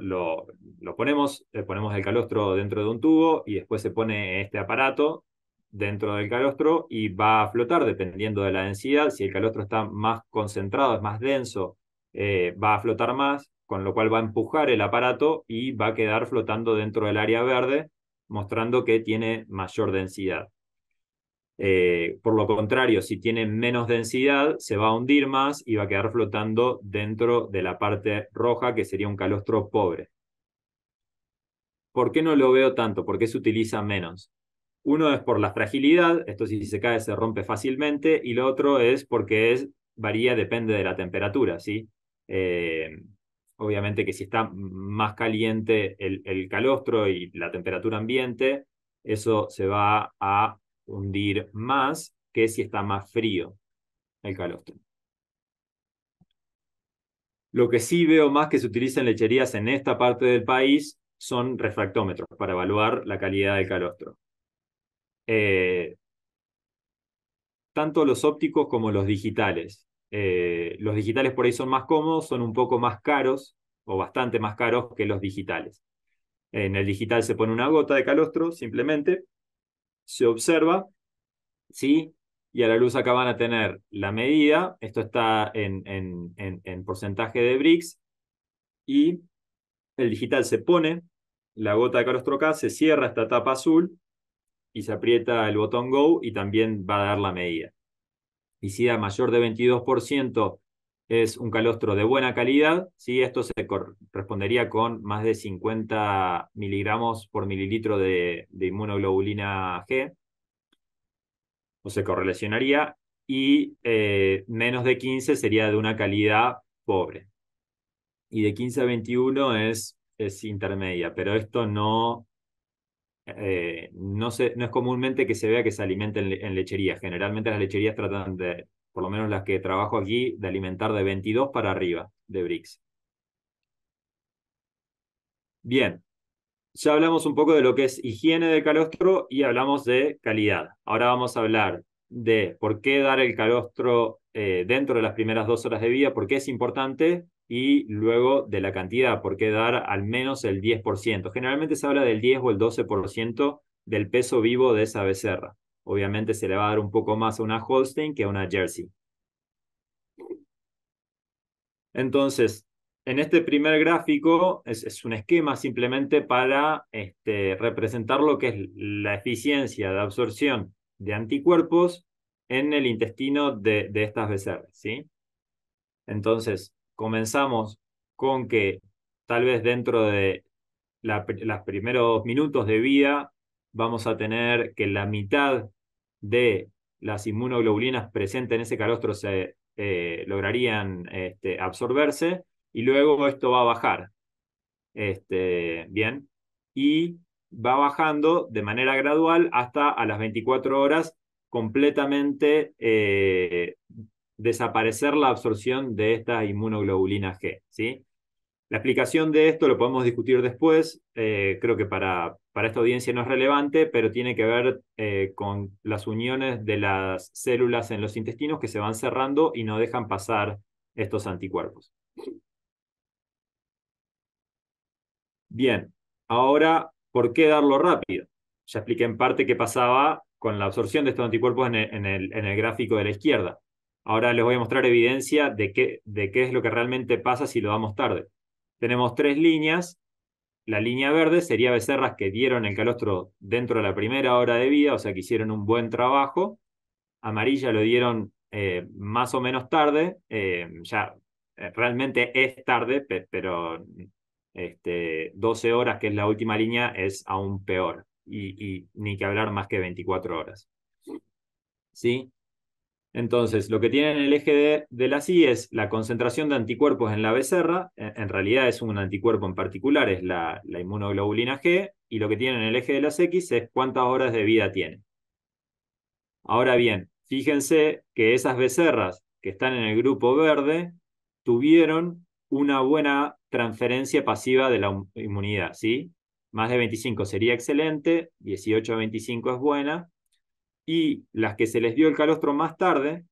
Speaker 2: ponemos, eh, ponemos el calostro dentro de un tubo y después se pone este aparato dentro del calostro y va a flotar dependiendo de la densidad. Si el calostro está más concentrado, es más denso, va a flotar más con lo cual va a empujar el aparato y va a quedar flotando dentro del área verde, mostrando que tiene mayor densidad. Eh, por lo contrario, si tiene menos densidad, se va a hundir más y va a quedar flotando dentro de la parte roja, que sería un calostro pobre. ¿Por qué no lo veo tanto? ¿Por qué se utiliza menos? Uno es por la fragilidad, esto si se cae se rompe fácilmente, y lo otro es porque es, varía, depende de la temperatura. ¿sí? Eh, obviamente que si está más caliente el, calostro y la temperatura ambiente, eso se va a hundir más que si está más frío el calostro. Lo que sí veo más que se utiliza en lecherías en esta parte del país son refractómetros para evaluar la calidad del calostro. Eh, tanto los ópticos como los digitales. Eh, los digitales por ahí son más cómodos, son un poco más caros o bastante más caros que los digitales. En el digital se pone una gota de calostro, simplemente se observa, ¿sí? Y a la luz acá van a tener la medida, esto está en, en porcentaje de bricks, y el digital se pone, la gota de calostro acá, se cierra esta tapa azul y se aprieta el botón Go y también va a dar la medida y la mayor de 22% es un calostro de buena calidad, si esto se correspondería con más de 50 miligramos por mililitro de, inmunoglobulina G, o se correlacionaría, y eh, menos de 15 sería de una calidad pobre. Y de 15 a 21 es, es intermedia, pero esto no eh, no, se, no es comúnmente que se vea que se alimenten en, lecherías. Generalmente las lecherías tratan de, por lo menos las que trabajo aquí, de alimentar de 22 para arriba de BRICS. Bien, ya hablamos un poco de lo que es higiene del calostro y hablamos de calidad. Ahora vamos a hablar de por qué dar el calostro eh, dentro de las primeras dos horas de vida, por qué es importante y luego de la cantidad, ¿por qué dar al menos el 10%? Generalmente se habla del 10 o el 12% del peso vivo de esa becerra. Obviamente se le va a dar un poco más a una Holstein que a una Jersey. Entonces, en este primer gráfico es, un esquema simplemente para este, representar lo que es la eficiencia de absorción de anticuerpos en el intestino de, estas becerras. ¿sí? Entonces, comenzamos con que tal vez dentro de los primeros minutos de vida vamos a tener que la mitad de las inmunoglobulinas presentes en ese calostro se eh, lograrían este, absorberse y luego esto va a bajar. Este, bien, y va bajando de manera gradual hasta a las 24 horas completamente eh, desaparecer la absorción de esta inmunoglobulina G. ¿sí? La explicación de esto lo podemos discutir después, eh, creo que para, para, esta audiencia no es relevante, pero tiene que ver eh, con las uniones de las células en los intestinos que se van cerrando y no dejan pasar estos anticuerpos. Bien, ahora, ¿por qué darlo rápido? Ya expliqué en parte qué pasaba con la absorción de estos anticuerpos en el gráfico de la izquierda. Ahora les voy a mostrar evidencia de qué, de qué es lo que realmente pasa si lo damos tarde. Tenemos tres líneas. La línea verde sería becerras que dieron el calostro dentro de la primera hora de vida, o sea que hicieron un buen trabajo. Amarilla lo dieron eh, más o menos tarde, eh, ya eh, realmente es tarde, pero este, 12 horas, que es la última línea, es aún peor. Y, y ni que hablar más que 24 horas. ¿Sí? Entonces, lo que tiene en el eje de, las la es la concentración de anticuerpos en la becerra, e, en, realidad es un anticuerpo en particular, es la, la, inmunoglobulina G, y lo que tiene en el eje de las X es cuántas horas de vida tiene. Ahora bien, fíjense que esas becerras que están en el grupo verde tuvieron una buena transferencia pasiva de la inmunidad, ¿sí? Más de 25 sería excelente, 18 a 25 es buena, y las que se les dio el calostro más tarde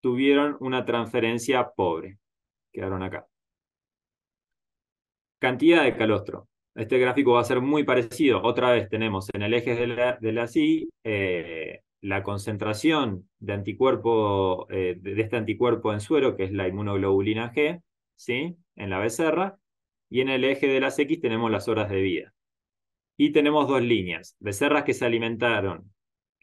Speaker 2: tuvieron una transferencia pobre. Quedaron acá. Cantidad de calostro. Este gráfico va a ser muy parecido. Otra vez tenemos en el eje de la, de la eh, la concentración de anticuerpo, eh, de este anticuerpo en suero, que es la inmunoglobulina G, ¿sí? en la becerra, y en el eje de las X tenemos las horas de vida. Y tenemos dos líneas, becerras que se alimentaron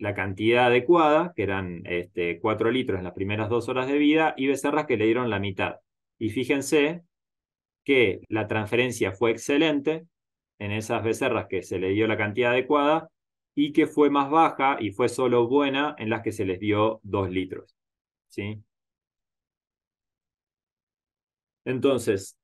Speaker 2: la cantidad adecuada, que eran este, 4 litros en las primeras dos horas de vida, y becerras que le dieron la mitad. Y fíjense que la transferencia fue excelente en esas becerras que se le dio la cantidad adecuada y que fue más baja y fue solo buena en las que se les dio 2 litros. ¿sí? Entonces,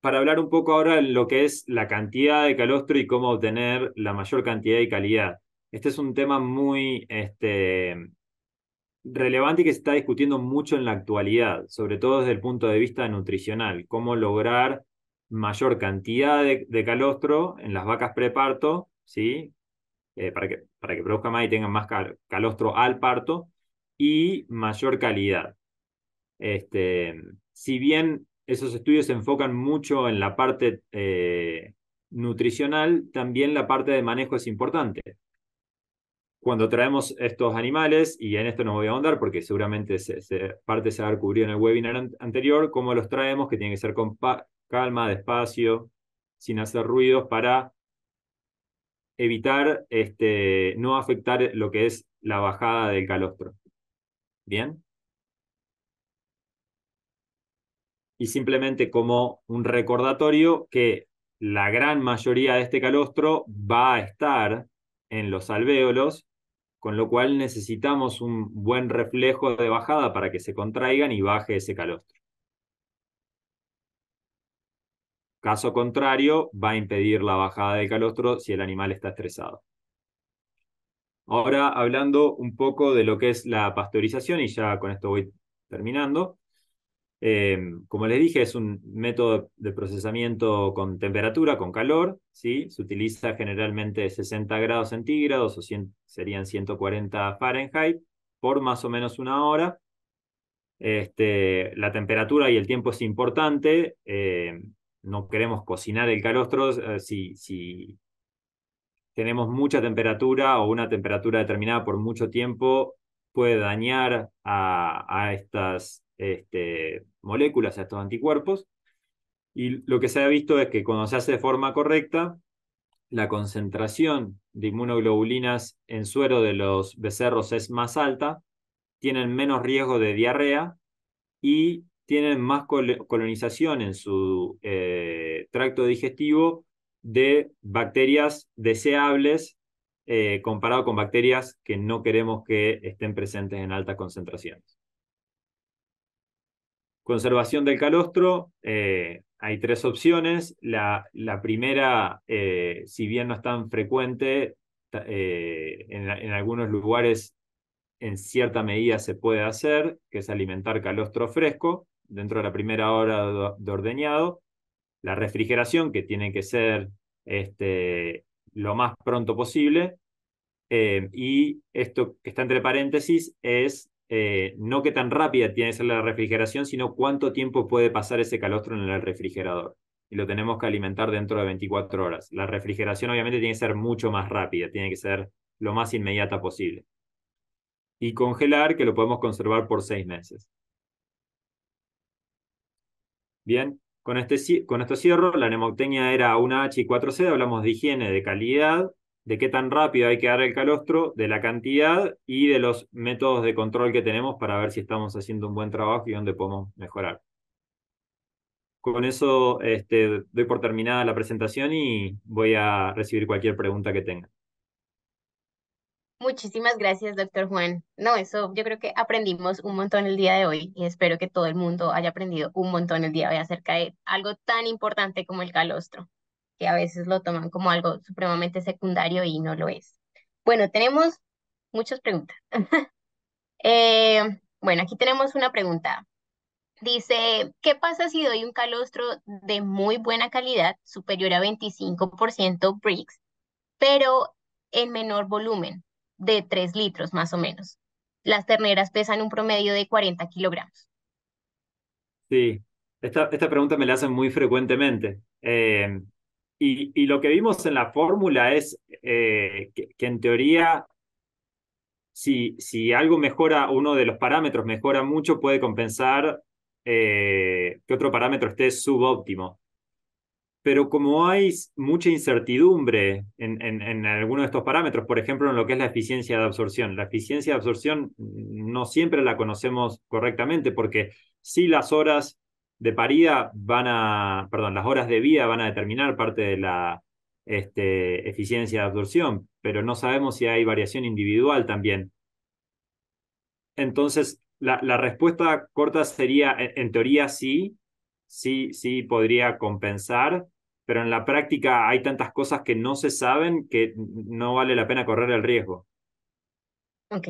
Speaker 2: para hablar un poco ahora de lo que es la cantidad de calostro y cómo obtener la mayor cantidad y calidad. Este es un tema muy este, relevante y que se está discutiendo mucho en la actualidad, sobre todo desde el punto de vista nutricional, cómo lograr mayor cantidad de, calostro en las vacas preparto, ¿sí? Eh, para, que, para que produzca más y tengan más calostro al parto y mayor calidad. Este, si bien esos estudios se enfocan mucho en la parte eh, nutricional, también la parte de manejo es importante cuando traemos estos animales, y en esto no voy a ahondar porque seguramente parte se va a en el webinar anterior, cómo los traemos, que tienen que ser con calma, despacio, sin hacer ruidos, para evitar este, no afectar lo que es la bajada del calostro. ¿Bien? Y simplemente como un recordatorio que la gran mayoría de este calostro va a estar en los alvéolos con lo cual necesitamos un buen reflejo de bajada para que se contraigan y baje ese calostro. Caso contrario, va a impedir la bajada del calostro si el animal está estresado. Ahora, hablando un poco de lo que es la pasteurización, y ya con esto voy terminando, Em, como les dije, es un método de procesamiento con temperatura, con calor, ¿sí? se utiliza generalmente 60 grados centígrados o serían 140 Fahrenheit por más o menos una hora. Este, la temperatura y el tiempo es importante, em, no queremos cocinar el calostro eh, si, si tenemos mucha temperatura o una temperatura determinada por mucho tiempo puede dañar a, a estas este, moléculas, a estos anticuerpos. Y lo que se ha visto es que cuando se hace de forma correcta, la concentración de inmunoglobulinas en suero de los becerros es más alta, tienen menos riesgo de diarrea y tienen más colonización en su eh, tracto digestivo de bacterias deseables eh, comparado con bacterias que no queremos que estén presentes en altas concentraciones. Conservación del calostro, eh, hay tres opciones. La, primera, eh, si bien no es tan frecuente, eh, en, algunos lugares en cierta medida se puede hacer, que es alimentar calostro fresco dentro de la primera hora de ordeñado. La refrigeración, que tiene que ser este, lo más pronto posible. y esto que está entre paréntesis es eh, no qué tan rápida tiene que ser la refrigeración, sino cuánto tiempo puede pasar ese calostro en el refrigerador. Y lo tenemos que alimentar dentro de 24 horas. La refrigeración obviamente tiene que ser mucho más rápida, tiene que ser lo más inmediata posible. Y congelar, que lo podemos conservar por seis meses. Bien, con, este, con esto cierro. La nemotecnia era 1 H y 4C, hablamos de higiene, de calidad, de qué tan rápido hay que dar el calostro, de la cantidad y de los métodos de control que tenemos para ver si estamos haciendo un buen trabajo y dónde podemos mejorar. Con eso este, doy por terminada la presentación y voy a recibir cualquier pregunta que tenga.
Speaker 1: Muchísimas gracias, doctor Juan. No, eso yo creo que aprendimos un montón el día de hoy y espero que todo el mundo haya aprendido un montón el día de hoy acerca de algo tan importante como el calostro que a veces lo toman como algo supremamente secundario y no lo es. Bueno, tenemos muchas preguntas. Eh, bueno, aquí tenemos una pregunta. Dice, ¿qué pasa si doy un calostro de muy buena calidad, superior a 25% bricks, pero en menor volumen, de 3 litros más o menos? Las terneras pesan un promedio de 40 kilogramos.
Speaker 2: Sí, esta, esta pregunta me la hacen muy frecuentemente. Eh, y, lo que vimos en la fórmula es eh, que, en teoría, si, algo mejora, uno de los parámetros mejora mucho, puede compensar eh, que otro parámetro esté subóptimo. Pero como hay mucha incertidumbre en, en, en algunos de estos parámetros, por ejemplo, en lo que es la eficiencia de absorción, la eficiencia de absorción no siempre la conocemos correctamente porque si las horas de parida van a, perdón, las horas de vida van a determinar parte de la este, eficiencia de absorción, pero no sabemos si hay variación individual también. Entonces, la, respuesta corta sería, en, teoría sí, sí, sí podría compensar, pero en la práctica hay tantas cosas que no se saben que no vale la pena correr el riesgo. Ok.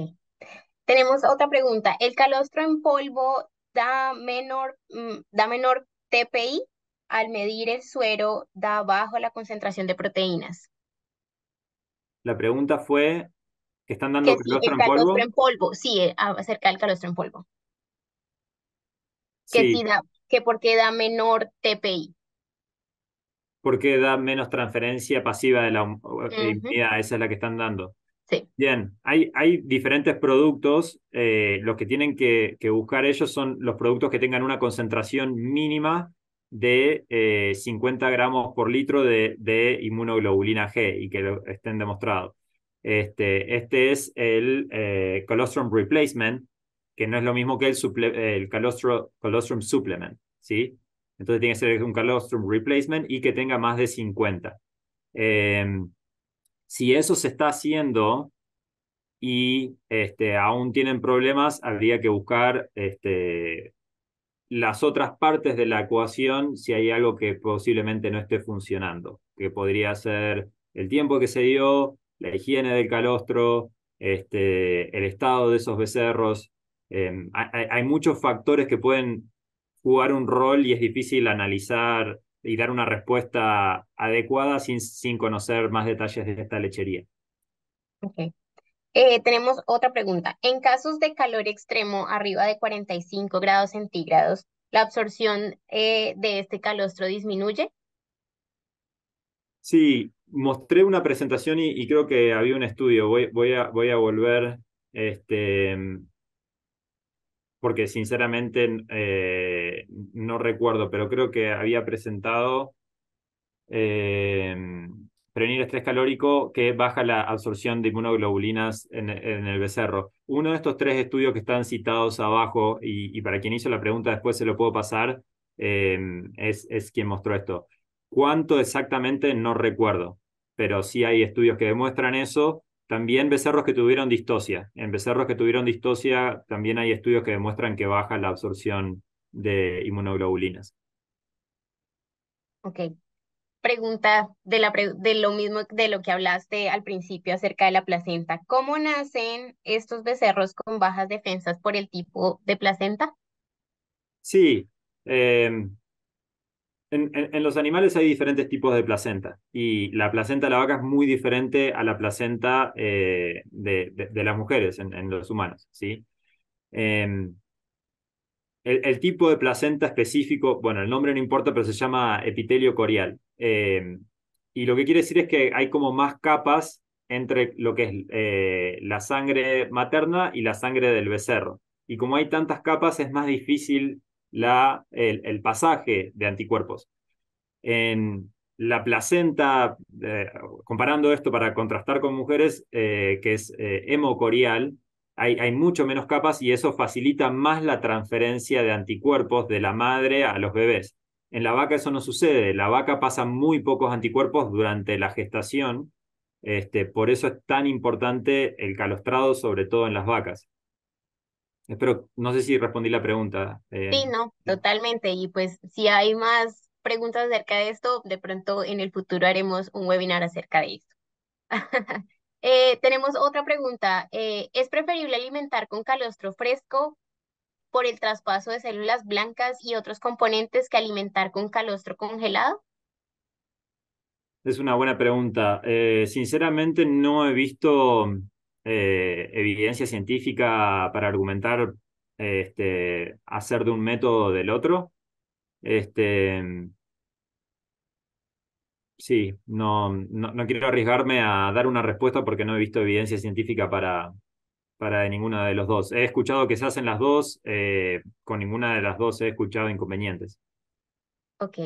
Speaker 1: Tenemos otra pregunta. ¿El calostro en polvo da menor, mm, da menor TPI al medir el suero, da bajo la concentración de proteínas.
Speaker 2: La pregunta fue, ¿están dando el en,
Speaker 1: polvo? Sí, eh, acerca del calostro en polvo. por qué da menor TPI.
Speaker 2: Porque da menos transferencia pasiva de la eh, esa es la que están dando. Bien, hay, hay diferentes productos. Eh, los que tienen que, buscar ellos son los productos que tengan una concentración mínima de 50 eh, gramos por litro de, inmunoglobulina G y que estén demostrados. Este, este es el eh, colostrum replacement, que no es lo mismo que el, el colostrum supplement, ¿sí? Entonces tiene que ser un colostrum replacement y que tenga más de 50. Si eso se está haciendo y este, aún tienen problemas, habría que buscar este, las otras partes de la ecuación si hay algo que posiblemente no esté funcionando, que podría ser el tiempo que se dio, la higiene del calostro, este, el estado de esos becerros. Em, hay, muchos factores que pueden jugar un rol y es difícil analizar y dar una respuesta adecuada sin, sin conocer más detalles de esta lechería.
Speaker 1: Okay. Eh, tenemos otra pregunta. En casos de calor extremo arriba de 45 grados centígrados, ¿la absorción eh, de este calostro disminuye?
Speaker 2: Sí, mostré una presentación y, creo que había un estudio. Voy, a, voy a volver este, porque sinceramente eh, no recuerdo, pero creo que había presentado eh, prevenir estrés calórico que baja la absorción de inmunoglobulinas en, el becerro. Uno de estos tres estudios que están citados abajo, y, para quien hizo la pregunta después se lo puedo pasar, eh, es, es quien mostró esto. ¿Cuánto exactamente? No recuerdo, pero sí hay estudios que demuestran eso también becerros que tuvieron distosia. En becerros que tuvieron distosia también hay estudios que demuestran que baja la absorción de inmunoglobulinas.
Speaker 1: Ok. Pregunta de, la de lo mismo de lo que hablaste al principio acerca de la placenta. ¿Cómo nacen estos becerros con bajas defensas por el tipo de placenta?
Speaker 2: Sí, eh, en, los animales hay diferentes tipos de placenta y la placenta de la vaca es muy diferente a la placenta eh, de, las mujeres en, los humanos. ¿sí? Em, el, tipo de placenta específico, bueno, el nombre no importa, pero se llama epitelio corial. Em, y lo que quiere decir es que hay como más capas entre lo que es eh, la sangre materna y la sangre del becerro. Y como hay tantas capas, es más difícil la, el, pasaje de anticuerpos. En la placenta, eh, comparando esto para contrastar con mujeres, eh, que es eh, hemocorial, hay, hay, mucho menos capas y eso facilita más la transferencia de anticuerpos de la madre a los bebés. En la vaca eso no sucede, la vaca pasa muy pocos anticuerpos durante la gestación, este, por eso es tan importante el calostrado, sobre todo en las vacas. Espero, no sé si respondí la pregunta. Eh, sí,
Speaker 1: no, totalmente. Y pues si hay más preguntas acerca de esto, de pronto en el futuro haremos un webinar acerca de esto. Eh, tenemos otra pregunta. Eh, ¿Es preferible alimentar con calostro fresco por el traspaso de células blancas y otros componentes que alimentar con calostro congelado?
Speaker 2: Es una buena pregunta. sinceramente no he visto eh, evidencia científica para argumentar este, hacer de un método del otro. Este, sí, no, no, quiero arriesgarme a dar una respuesta porque no he visto evidencia científica para, para ninguna de los dos. He escuchado que se hacen las dos, eh, con ninguna de las dos he escuchado inconvenientes.
Speaker 1: Ok.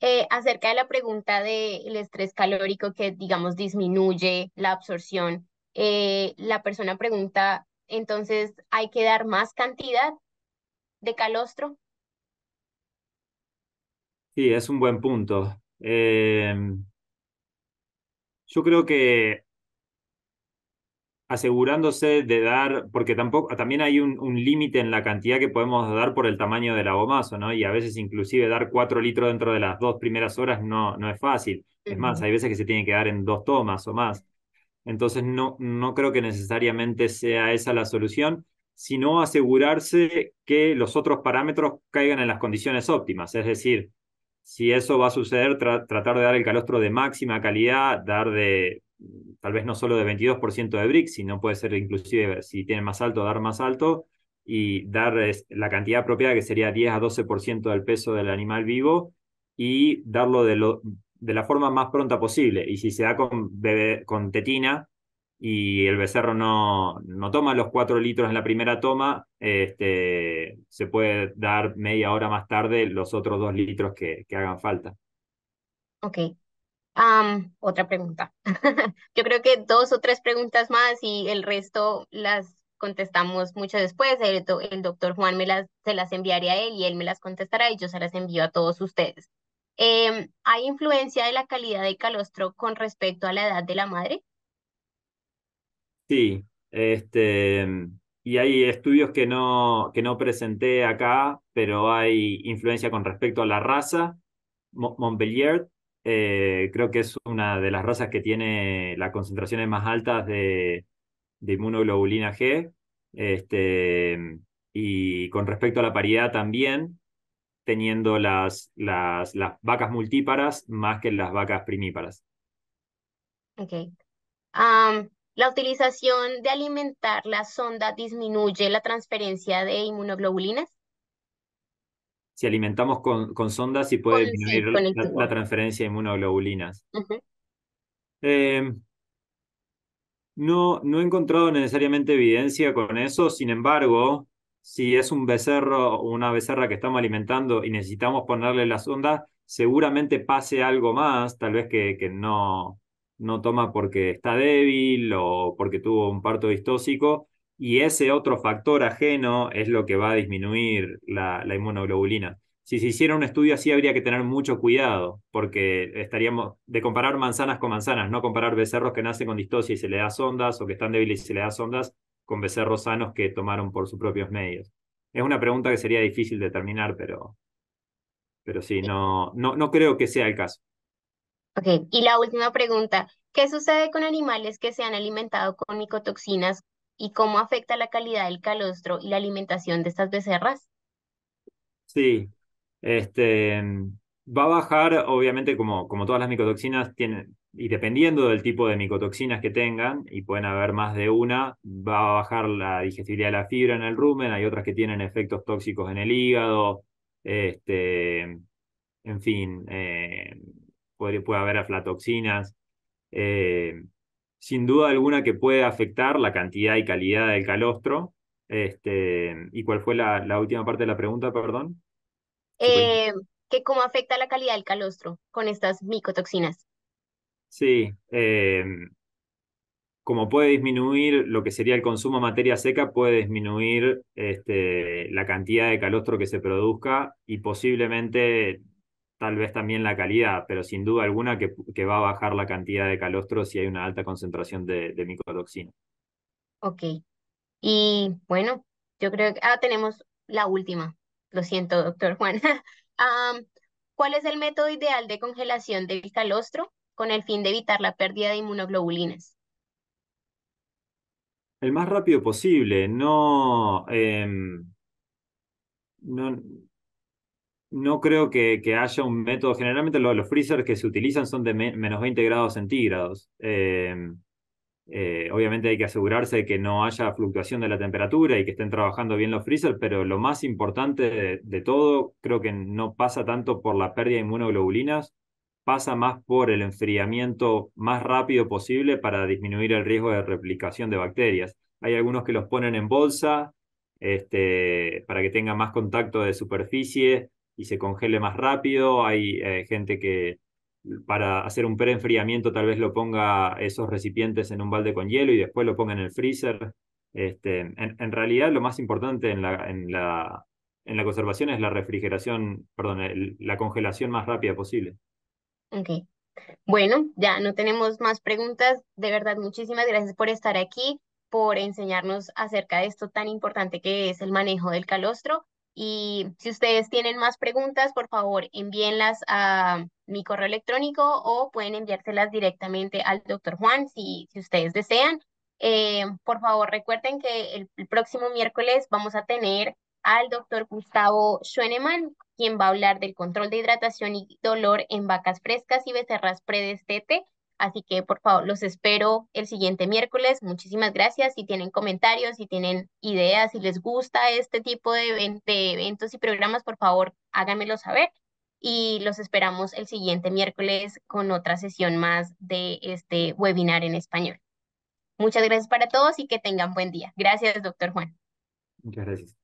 Speaker 1: Eh, acerca de la pregunta del estrés calórico que, digamos, disminuye la absorción eh, la persona pregunta, entonces, ¿hay que dar más cantidad de calostro?
Speaker 2: Sí, es un buen punto. Em, yo creo que asegurándose de dar, porque tampoco, también hay un, límite en la cantidad que podemos dar por el tamaño del abomazo, ¿no? Y a veces inclusive dar cuatro litros dentro de las dos primeras horas no, no es fácil. Es más, hay veces que se tiene que dar en dos tomas o más. Entonces, no, no creo que necesariamente sea esa la solución, sino asegurarse que los otros parámetros caigan en las condiciones óptimas. Es decir, si eso va a suceder, tratar de dar el calostro de máxima calidad, dar de tal vez no solo de 22% de BRIC, sino puede ser inclusive si tiene más alto, dar más alto y dar la cantidad apropiada que sería 10 a 12% del peso del animal vivo y darlo de lo, de la forma más pronta posible. Y si se da con, bebé, con tetina y el becerro no, no toma los cuatro litros en la primera toma, este, se puede dar media hora más tarde los otros dos litros que, que hagan falta.
Speaker 1: Ok. otra pregunta. Yo creo que dos o tres preguntas más y el resto las contestamos mucho después. El, el doctor Juan me las, se las enviaré a él y él me las contestará y yo se las envío a todos ustedes. Em, ¿Hay influencia de la calidad de calostro con respecto a la edad de la madre?
Speaker 2: Sí, este, em, y hay estudios que no, que no presenté acá, pero hay influencia con respecto a la raza. Montpellier, eh, creo que es una de las razas que tiene las concentraciones más altas de, de inmunoglobulina G. Este, em, y con respecto a la paridad también, teniendo las, las, las vacas multíparas más que las vacas primíparas.
Speaker 1: Ok. la utilización de alimentar la sonda disminuye la transferencia de inmunoglobulinas.
Speaker 2: Si alimentamos con, con sonda, sí puede disminuir la, transferencia de inmunoglobulinas. Em, no, no he encontrado necesariamente evidencia con eso, sin embargo, si es un becerro o una becerra que estamos alimentando y necesitamos ponerle las ondas, seguramente pase algo más, tal vez que, no, no toma porque está débil o porque tuvo un parto distósico, y ese otro factor ajeno es lo que va a disminuir la, inmunoglobulina. Si se hiciera un estudio así habría que tener mucho cuidado, porque estaríamos de comparar manzanas con manzanas, no comparar becerros que nacen con distosis y se le da sondas o que están débiles y se le da sondas, con becerros sanos que tomaron por sus propios medios. Es una pregunta que sería difícil determinar, pero, pero sí, no, no, creo que sea el caso.
Speaker 1: Ok, y la última pregunta, ¿qué sucede con animales que se han alimentado con micotoxinas y cómo afecta la calidad del calostro y la alimentación de estas becerras?
Speaker 2: Sí, este, va a bajar, obviamente, como, como todas las micotoxinas, tienen, y dependiendo del tipo de micotoxinas que tengan, y pueden haber más de una, va a bajar la digestibilidad de la fibra en el rumen, hay otras que tienen efectos tóxicos en el hígado, este, en fin, eh, puede, haber aflatoxinas. Eh, sin duda alguna que puede afectar la cantidad y calidad del calostro. Este, ¿Y cuál fue la, última parte de la pregunta, perdón?
Speaker 1: Eh, que cómo afecta la calidad del calostro con estas micotoxinas.
Speaker 2: Sí, em, como puede disminuir lo que sería el consumo de materia seca, puede disminuir este, la cantidad de calostro que se produzca y posiblemente tal vez también la calidad, pero sin duda alguna que, va a bajar la cantidad de calostro si hay una alta concentración de, micotoxina.
Speaker 1: Ok. Y bueno, yo creo que ah, tenemos la última. Lo siento, doctor Juan. ¿Cuál es el método ideal de congelación del calostro? con el fin de evitar la pérdida de inmunoglobulinas.
Speaker 2: El más rápido posible, no, em, no, no creo que, haya un método. Generalmente los, freezers que se utilizan son de menos 20 grados centígrados. Em, eh, obviamente hay que asegurarse de que no haya fluctuación de la temperatura y que estén trabajando bien los freezers, pero lo más importante de todo creo que no pasa tanto por la pérdida de inmunoglobulinas pasa más por el enfriamiento más rápido posible para disminuir el riesgo de replicación de bacterias. Hay algunos que los ponen en bolsa este, para que tenga más contacto de superficie y se congele más rápido. Hay eh, gente que para hacer un preenfriamiento tal vez lo ponga esos recipientes en un balde con hielo y después lo ponga en el freezer. Este, en, realidad lo más importante en la, conservación es la refrigeración, perdón, la congelación más rápida posible.
Speaker 1: Ok. Bueno, ya no tenemos más preguntas. De verdad, muchísimas gracias por estar aquí, por enseñarnos acerca de esto tan importante que es el manejo del calostro. Y si ustedes tienen más preguntas, por favor, envíenlas a mi correo electrónico o pueden enviárselas directamente al doctor Juan si, si ustedes desean. Eh, por favor, recuerden que el, próximo miércoles vamos a tener al doctor Gustavo Schoenemann quien va a hablar del control de hidratación y dolor en vacas frescas y becerras predestete. Así que por favor, los espero el siguiente miércoles. Muchísimas gracias. Si tienen comentarios, si tienen ideas, si les gusta este tipo de, eventos y programas, por favor, háganmelo saber. Y los esperamos el siguiente miércoles con otra sesión más de este webinar en español. Muchas gracias para todos y que tengan buen día. Gracias, doctor Juan.
Speaker 2: Muchas gracias.